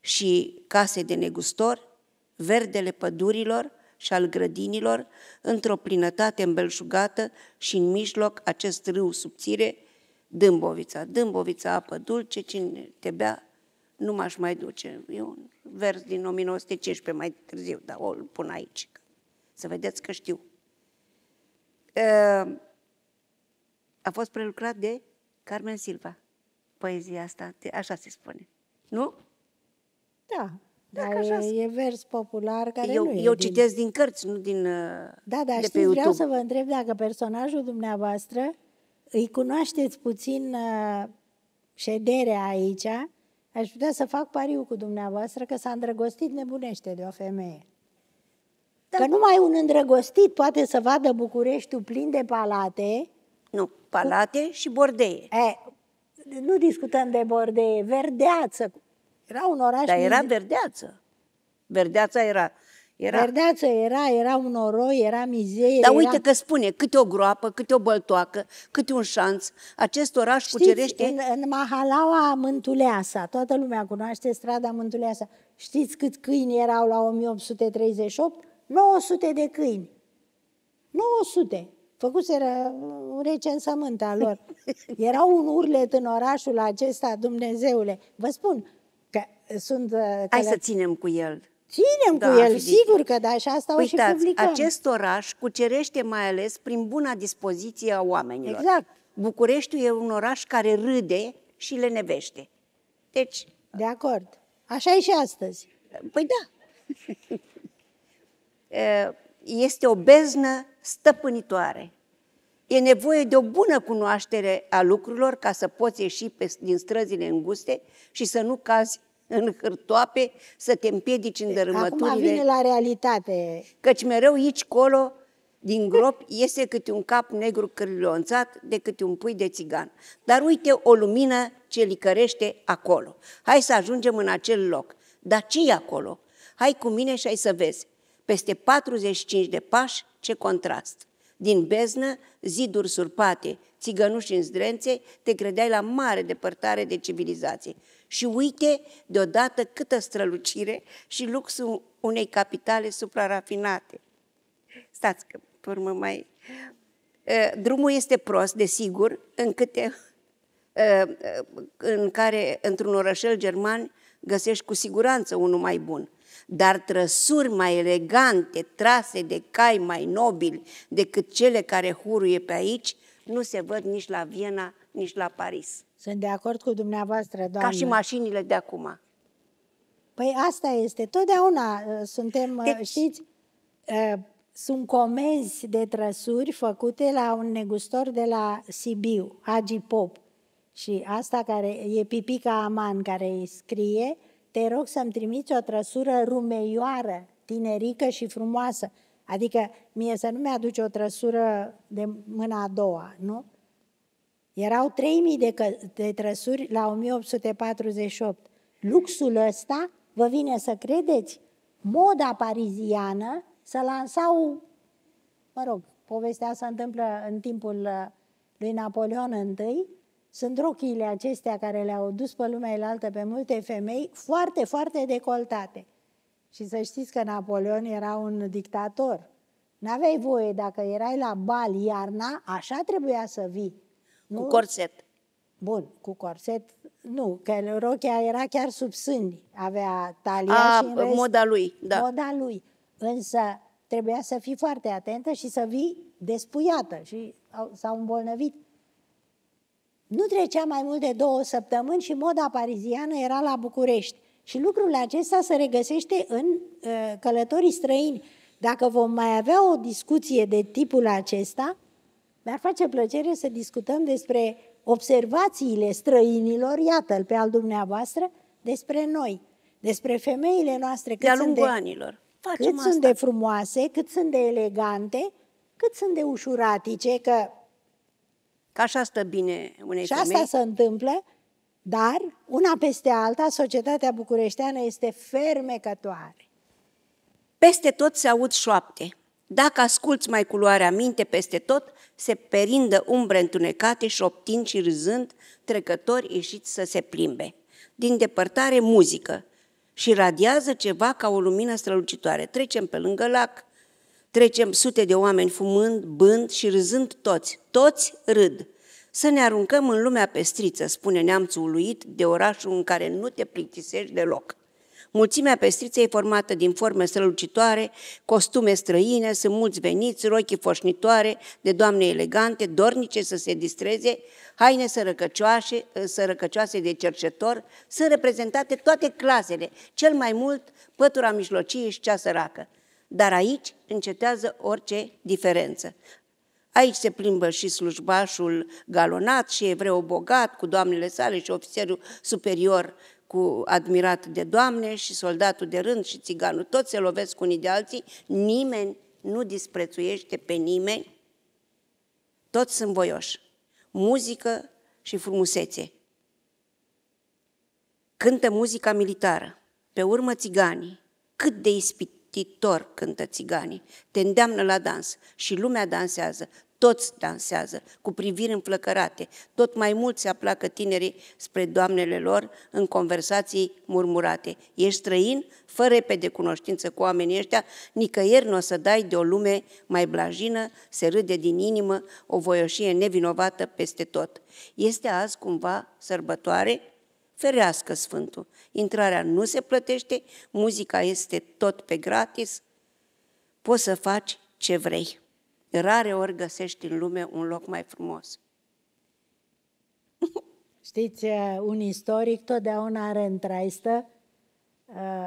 și case de negustor, verdele pădurilor și al grădinilor, într-o plinătate îmbelșugată și în mijloc acest râu subțire, Dâmbovița. Dâmbovița, apă dulce, cine te bea, nu m-aș mai duce. E un vers din 1915 mai târziu, dar o pun aici, să vedeți că știu. Uh, a fost prelucrat de Carmen Silva, poezia asta, așa se spune. Nu? Da. dar așa... e vers popular care eu, nu e Eu din... citesc din cărți, nu din uh, Da, dar știți, vreau să vă întreb dacă personajul dumneavoastră îi cunoașteți puțin uh, șederea aici, aș putea să fac pariu cu dumneavoastră că s-a îndrăgostit nebunește de o femeie. Dar... Că da. numai un îndrăgostit poate să vadă Bucureștiul plin de palate nu, palate cu... și bordeie. E, nu discutăm de bordeie, verdeață. Era un oraș... Dar era verdeață. Verdeața era... Era. Verdeață era, era un oroi, era mizerie. Dar uite era... că spune, câte o groapă, câte o băltoacă, câte un șanț. Acest oraș Știți, cucerește... În, în Mahalaua Mântuleasa, toată lumea cunoaște strada Mântuleasa. Știți cât câini erau la 1838? 900 de câini. 900 făcuseră un recensământ al lor. Era un urlet în orașul acesta, Dumnezeule. Vă spun că sunt... Că uh, Hai să ținem cu el. Ținem da, cu el, fi sigur că da, și asta Uitați, o și publicăm. acest oraș cucerește mai ales prin buna dispoziție a oamenilor. Exact. Bucureștiul e un oraș care râde și le nevește. Deci... De acord. Așa e și astăzi. Păi da. Este o beznă stăpânitoare. E nevoie de o bună cunoaștere a lucrurilor ca să poți ieși pe, din străzile înguste și să nu cazi în hârtoape, să te împiedici în dărâmăturile. Acum vine la realitate. Căci mereu aici, colo, din grop, iese câte un cap negru cârlionțat de câte un pui de țigan. Dar uite o lumină ce licărește acolo. Hai să ajungem în acel loc. Dar ce e acolo? Hai cu mine și hai să vezi. Peste 45 de pași, ce contrast! Din beznă, ziduri surpate, țigănuși în zdrențe, te credeai la mare depărtare de civilizație. Și uite, deodată, câtă strălucire și luxul unei capitale suprarafinate. Stați că, pe urmă, mai... Drumul este prost, desigur, în câte în care, într-un orășel german, găsești cu siguranță unul mai bun dar trăsuri mai elegante, trase de cai mai nobili decât cele care huruie pe aici, nu se văd nici la Viena, nici la Paris. Sunt de acord cu dumneavoastră, doamnă. Ca și mașinile de acum. Păi asta este. Totdeauna uh, suntem, uh, deci... știți, uh, sunt comenzi de trăsuri făcute la un negustor de la Sibiu, Agi Pop. Și asta care e Pipica Aman care îi scrie, te rog să-mi trimiți o trăsură rumeioară, tinerică și frumoasă. Adică mie să nu mi-aduce o trăsură de mâna a doua, nu? Erau 3000 de, că- de trăsuri la 1848. Luxul ăsta, vă vine să credeți, moda pariziană să lansau, mă rog, povestea se întâmplă în timpul uh, lui Napoleon I, sunt rochiile acestea care le-au dus pe lumea elaltă pe multe femei foarte, foarte decoltate. Și să știți că Napoleon era un dictator. N-aveai voie, dacă erai la bal iarna, așa trebuia să vii. Nu? Cu corset. Bun, cu corset, nu, că rochia era chiar sub sâni, avea talia A, și rest, moda lui, da. Moda lui. Însă trebuia să fii foarte atentă și să vii despuiată și s-au îmbolnăvit nu trecea mai mult de două săptămâni și moda pariziană era la București. Și lucrul acesta se regăsește în uh, călătorii străini. Dacă vom mai avea o discuție de tipul acesta, mi-ar face plăcere să discutăm despre observațiile străinilor, iată-l pe al dumneavoastră, despre noi, despre femeile noastre, cât, de sunt, de, anilor. Facem cât asta. sunt de frumoase, cât sunt de elegante, cât sunt de ușuratice, că ca așa stă bine unei Și femei. se întâmplă, dar una peste alta, societatea bucureșteană este fermecătoare. Peste tot se aud șoapte. Dacă asculți mai culoarea minte peste tot, se perindă umbre întunecate, șoptind și râzând, trecători ieșiți să se plimbe. Din depărtare, muzică. Și radiază ceva ca o lumină strălucitoare. Trecem pe lângă lac, Trecem sute de oameni fumând, bând și râzând toți. Toți râd. Să ne aruncăm în lumea pestriță, spune neamțul uluit de orașul în care nu te plictisești deloc. Mulțimea pestriței e formată din forme strălucitoare, costume străine, sunt mulți veniți, rochi foșnitoare, de doamne elegante, dornice să se distreze, haine sărăcăcioase, sărăcăcioase de cercetor, sunt reprezentate toate clasele, cel mai mult pătura mijlocie și cea săracă. Dar aici încetează orice diferență. Aici se plimbă și slujbașul galonat și evreu bogat cu doamnele sale și ofițerul superior cu admirat de doamne și soldatul de rând și țiganul. Toți se lovesc unii de alții, nimeni nu disprețuiește pe nimeni, toți sunt voioși. Muzică și frumusețe. Cântă muzica militară, pe urmă țiganii, cât de ispit plictisitor, cântă țiganii. Te îndeamnă la dans și lumea dansează, toți dansează, cu priviri înflăcărate. Tot mai mult se aplacă tinerii spre doamnele lor în conversații murmurate. Ești străin? Fă repede cunoștință cu oamenii ăștia, nicăieri nu o să dai de o lume mai blajină, se râde din inimă o voioșie nevinovată peste tot. Este azi cumva sărbătoare ferească Sfântul. Intrarea nu se plătește, muzica este tot pe gratis, poți să faci ce vrei. Rare ori găsești în lume un loc mai frumos. Știți, un istoric totdeauna are în traistă,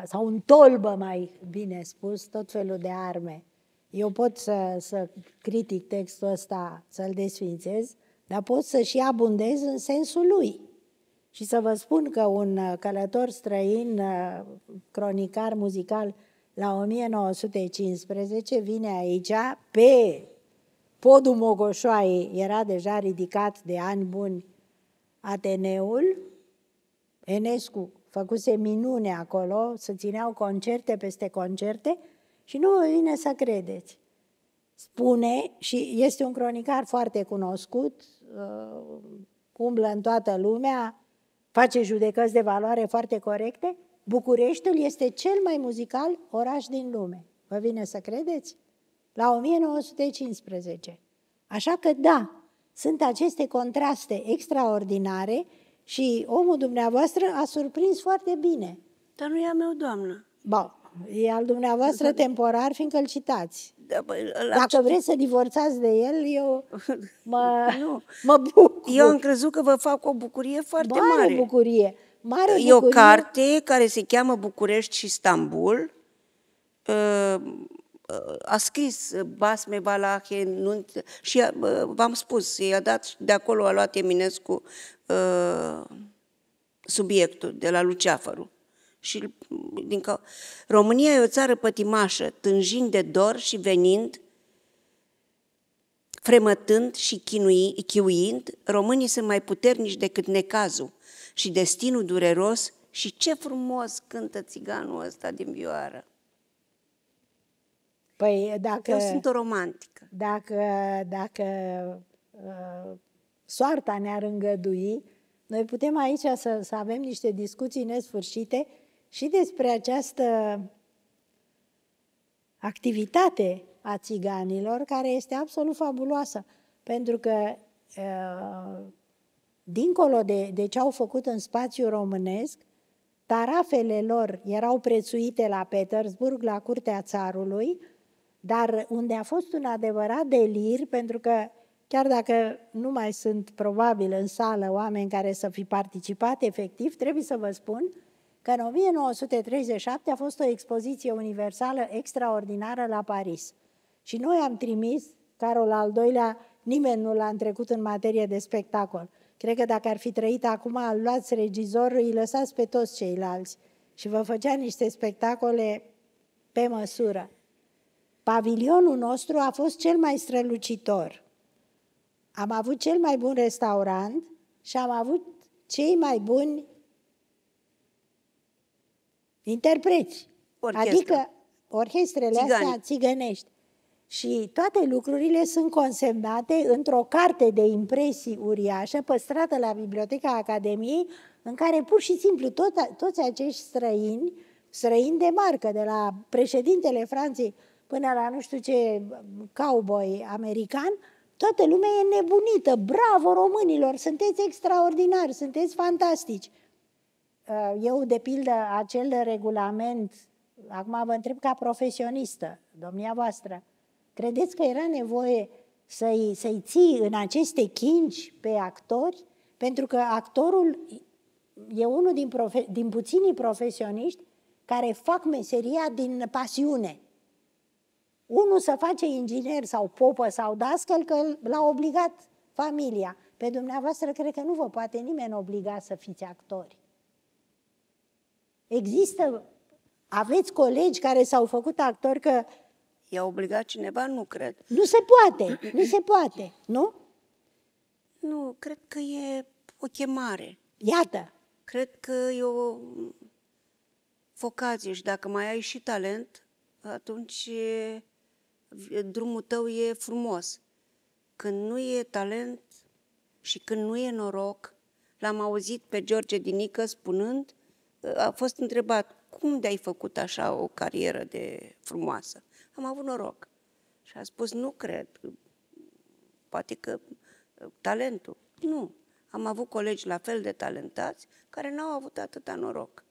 sau un tolbă mai bine spus, tot felul de arme. Eu pot să, să critic textul ăsta, să-l desfințez, dar pot să și abundez în sensul lui. Și să vă spun că un uh, călător străin, uh, cronicar muzical, la 1915 vine aici pe podul Mogoșoaiei, era deja ridicat de ani buni Ateneul, Enescu făcuse minune acolo, să țineau concerte peste concerte și nu vă vine să credeți. Spune, și este un cronicar foarte cunoscut, uh, umblă în toată lumea, face judecăți de valoare foarte corecte, Bucureștiul este cel mai muzical oraș din lume. Vă vine să credeți? La 1915. Așa că da, sunt aceste contraste extraordinare și omul dumneavoastră a surprins foarte bine. Dar nu e a meu, doamnă. Ba, e al dumneavoastră temporar, fiindcă îl citați. Da, Dacă vreți să divorțați de el, eu mă, nu. mă bucur. Eu am crezut că vă fac o bucurie foarte mare. Mare bucurie. Mare bucurie. o carte care se cheamă București și Istanbul, ă, ă, A scris Basme Balache și v-am spus, i-a dat, de acolo a luat Eminescu ă, subiectul de la Luceafărul. Și din că România e o țară pătimașă, tânjind de dor și venind, fremătând și chinui, chiuind, românii sunt mai puternici decât necazul și destinul dureros și ce frumos cântă țiganul ăsta din vioară. Păi dacă... Eu sunt o romantică. Dacă, dacă uh, soarta ne-ar îngădui, noi putem aici să, să avem niște discuții nesfârșite și despre această activitate a țiganilor, care este absolut fabuloasă, pentru că dincolo de, de ce au făcut în spațiu românesc, tarafele lor erau prețuite la Petersburg, la curtea țarului, dar unde a fost un adevărat delir, pentru că chiar dacă nu mai sunt probabil în sală oameni care să fi participat efectiv, trebuie să vă spun că în 1937 a fost o expoziție universală extraordinară la Paris. Și noi am trimis, Carol al doilea, nimeni nu l-a întrecut în materie de spectacol. Cred că dacă ar fi trăit acum, îl luați regizorul, îi lăsați pe toți ceilalți și vă făcea niște spectacole pe măsură. Pavilionul nostru a fost cel mai strălucitor. Am avut cel mai bun restaurant și am avut cei mai buni interpreți. Orchestra. Adică orchestrele Țigani. astea țigănești. Și toate lucrurile sunt consemnate într-o carte de impresii uriașă păstrată la Biblioteca Academiei, în care pur și simplu tot, toți acești străini, străini de marcă, de la președintele Franței până la nu știu ce cowboy american, toată lumea e nebunită. Bravo românilor, sunteți extraordinari, sunteți fantastici. Uh, eu, de pildă, acel regulament, acum vă întreb ca profesionistă, domnia voastră, credeți că era nevoie să-i, să-i ții în aceste chinci pe actori? Pentru că actorul e unul din, profe- din puținii profesioniști care fac meseria din pasiune. Unul să face inginer sau popă sau dascăl că l-a obligat familia. Pe dumneavoastră cred că nu vă poate nimeni obliga să fiți actori. Există, aveți colegi care s-au făcut actori că... I-a obligat cineva? Nu cred. Nu se poate, nu se poate, nu? Nu, cred că e o chemare. Iată. Cred că e o vocație și dacă mai ai și talent, atunci drumul tău e frumos. Când nu e talent și când nu e noroc, l-am auzit pe George Dinică spunând a fost întrebat, cum de-ai făcut așa o carieră de frumoasă? Am avut noroc. Și a spus, nu cred, poate că uh, talentul. Nu, am avut colegi la fel de talentați care n-au avut atâta noroc.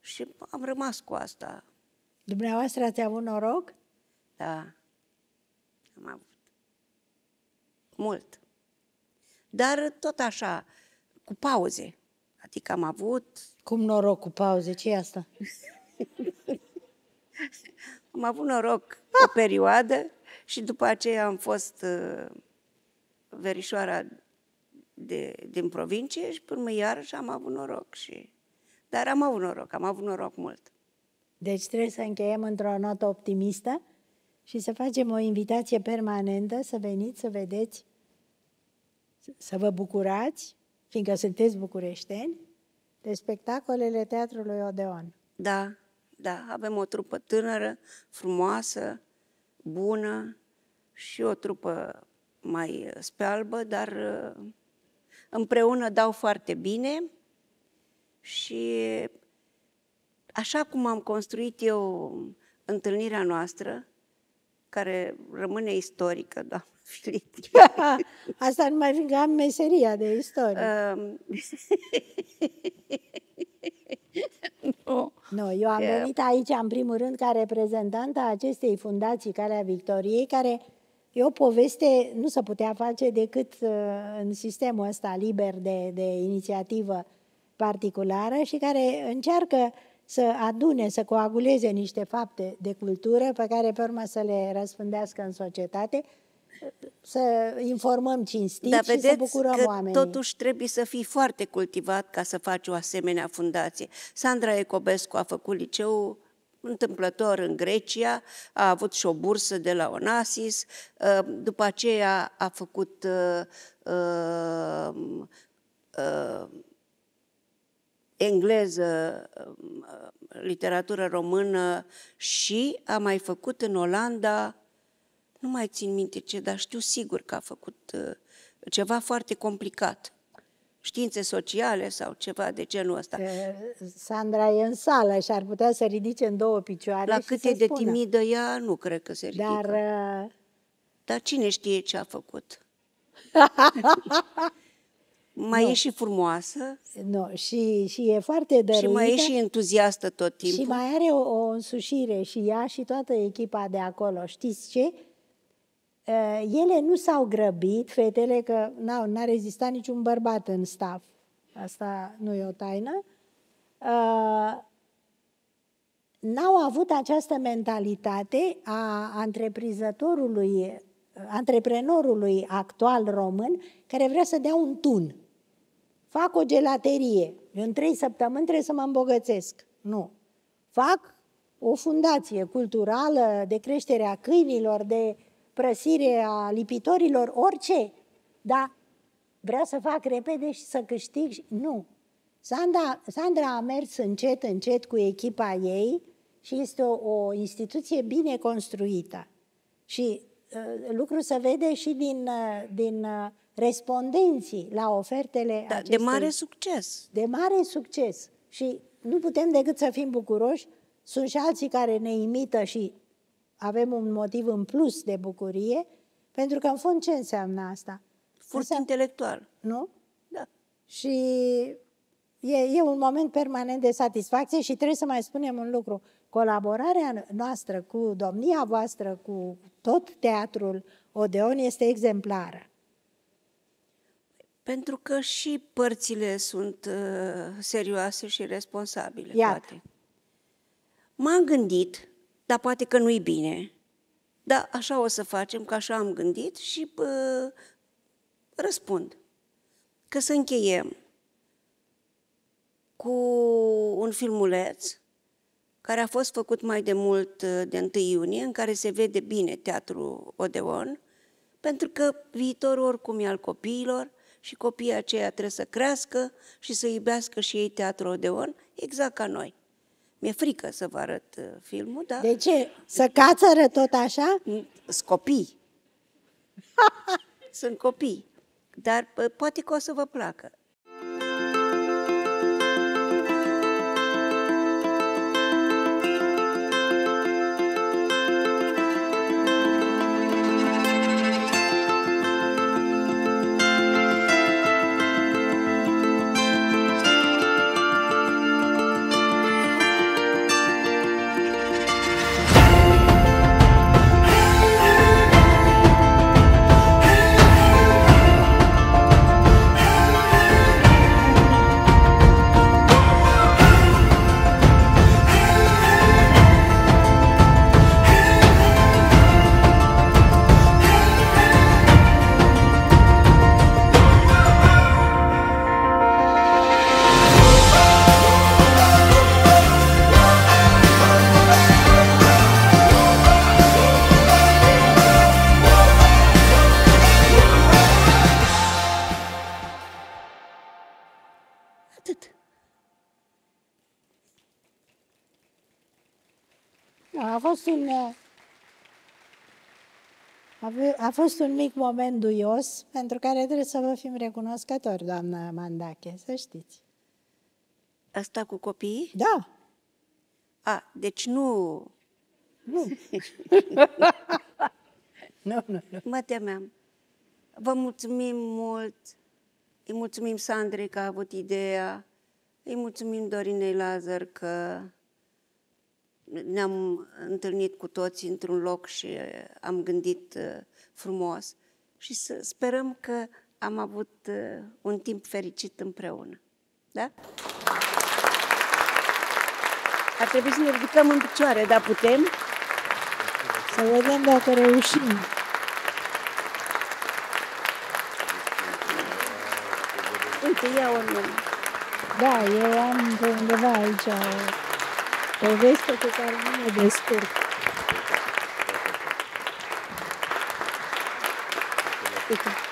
Și am rămas cu asta. Dumneavoastră ați avut noroc? Da, am avut. Mult. Dar tot așa, cu pauze. Adică am avut cum noroc cu pauze? ce e asta? am avut noroc o perioadă și după aceea am fost uh, verișoara de, din provincie și până iarăși am avut noroc. Și... Dar am avut noroc, am avut noroc mult. Deci trebuie să încheiem într-o notă optimistă și să facem o invitație permanentă să veniți, să vedeți, să vă bucurați, fiindcă sunteți bucureșteni, de spectacolele Teatrului Odeon. Da, da, avem o trupă tânără, frumoasă, bună și o trupă mai uh, spealbă, dar uh, împreună dau foarte bine și așa cum am construit eu um, întâlnirea noastră, care rămâne istorică, da conflict. Asta nu mai vine meseria de istorie. Um... nu. nu, eu am venit aici în primul rând ca reprezentantă a acestei fundații Calea Victoriei, care e o poveste, nu se putea face decât uh, în sistemul ăsta liber de, de inițiativă particulară și care încearcă să adune, să coaguleze niște fapte de cultură pe care pe urmă să le răspândească în societate să informăm cinstit Dar și să bucurăm că oamenii. totuși trebuie să fii foarte cultivat ca să faci o asemenea fundație. Sandra Ecobescu a făcut liceul întâmplător în Grecia, a avut și o bursă de la Onassis, ă, după aceea a făcut uh, uh, uh, engleză, ă, literatură română și a mai făcut în Olanda nu mai țin minte ce, dar știu sigur că a făcut uh, ceva foarte complicat. Științe sociale sau ceva de genul ăsta. Sandra e în sală și ar putea să ridice în două picioare. La cât e de spună. timidă ea, nu cred că se ridică. Dar, uh, dar cine știe ce a făcut? Mai nu. e și frumoasă. Nu, și, și e foarte dăruită. Și mai e și entuziastă tot timpul. Și mai are o, o însușire și ea și toată echipa de acolo. Știți ce? Eh, ele nu s-au grăbit, fetele, că n-au, n-a rezistat niciun bărbat în staff. Asta nu e o taină. Eh, n-au avut această mentalitate a antreprizătorului, antreprenorului actual român, care vrea să dea un tun. Fac o gelaterie. Eu în trei săptămâni trebuie să mă îmbogățesc. Nu. Fac o fundație culturală de creștere a câinilor, de prăsire a lipitorilor, orice, dar Vrea să fac repede și să câștig. Nu. Sandra, Sandra a mers încet, încet cu echipa ei și este o, o instituție bine construită. Și uh, lucru se vede și din, uh, din uh, respondenții la ofertele da, acestei. De mare succes. De mare succes. Și nu putem decât să fim bucuroși. Sunt și alții care ne imită și avem un motiv în plus de bucurie, pentru că, în fond, ce înseamnă asta? Furt înseamnă... intelectual. Nu? Da. Și e, e un moment permanent de satisfacție și trebuie să mai spunem un lucru. Colaborarea noastră cu domnia voastră, cu tot teatrul Odeon, este exemplară. Pentru că și părțile sunt uh, serioase și responsabile. Iată. Toate. M-am gândit dar poate că nu-i bine. Dar așa o să facem, că așa am gândit și bă, răspund. Că să încheiem cu un filmuleț care a fost făcut mai de mult uh, de 1 iunie, în care se vede bine teatrul Odeon, pentru că viitorul oricum e al copiilor și copiii aceia trebuie să crească și să iubească și ei teatrul Odeon, exact ca noi. Mi-e frică să vă arăt uh, filmul, da. De ce? Să cațără tot așa? Mm, sunt copii. Sunt copii. Dar poate că o să vă placă. a fost un mic moment duios, pentru care trebuie să vă fim recunoscători, doamna Mandache, să știți. Asta cu copiii? Da. A, deci nu... Nu. nu, nu, nu. Mă temeam. Vă mulțumim mult. Îi mulțumim Sandrei că a avut ideea. Îi mulțumim Dorinei Lazar că ne-am întâlnit cu toți într-un loc și am gândit uh, frumos și să sperăm că am avut uh, un timp fericit împreună. Da? Ar trebui să ne ridicăm în picioare, da, putem? Să vedem dacă reușim. Uite, ia o mână. Da, eu am undeva aici o, o veste pe care nu mă descurc. Здравствуйте.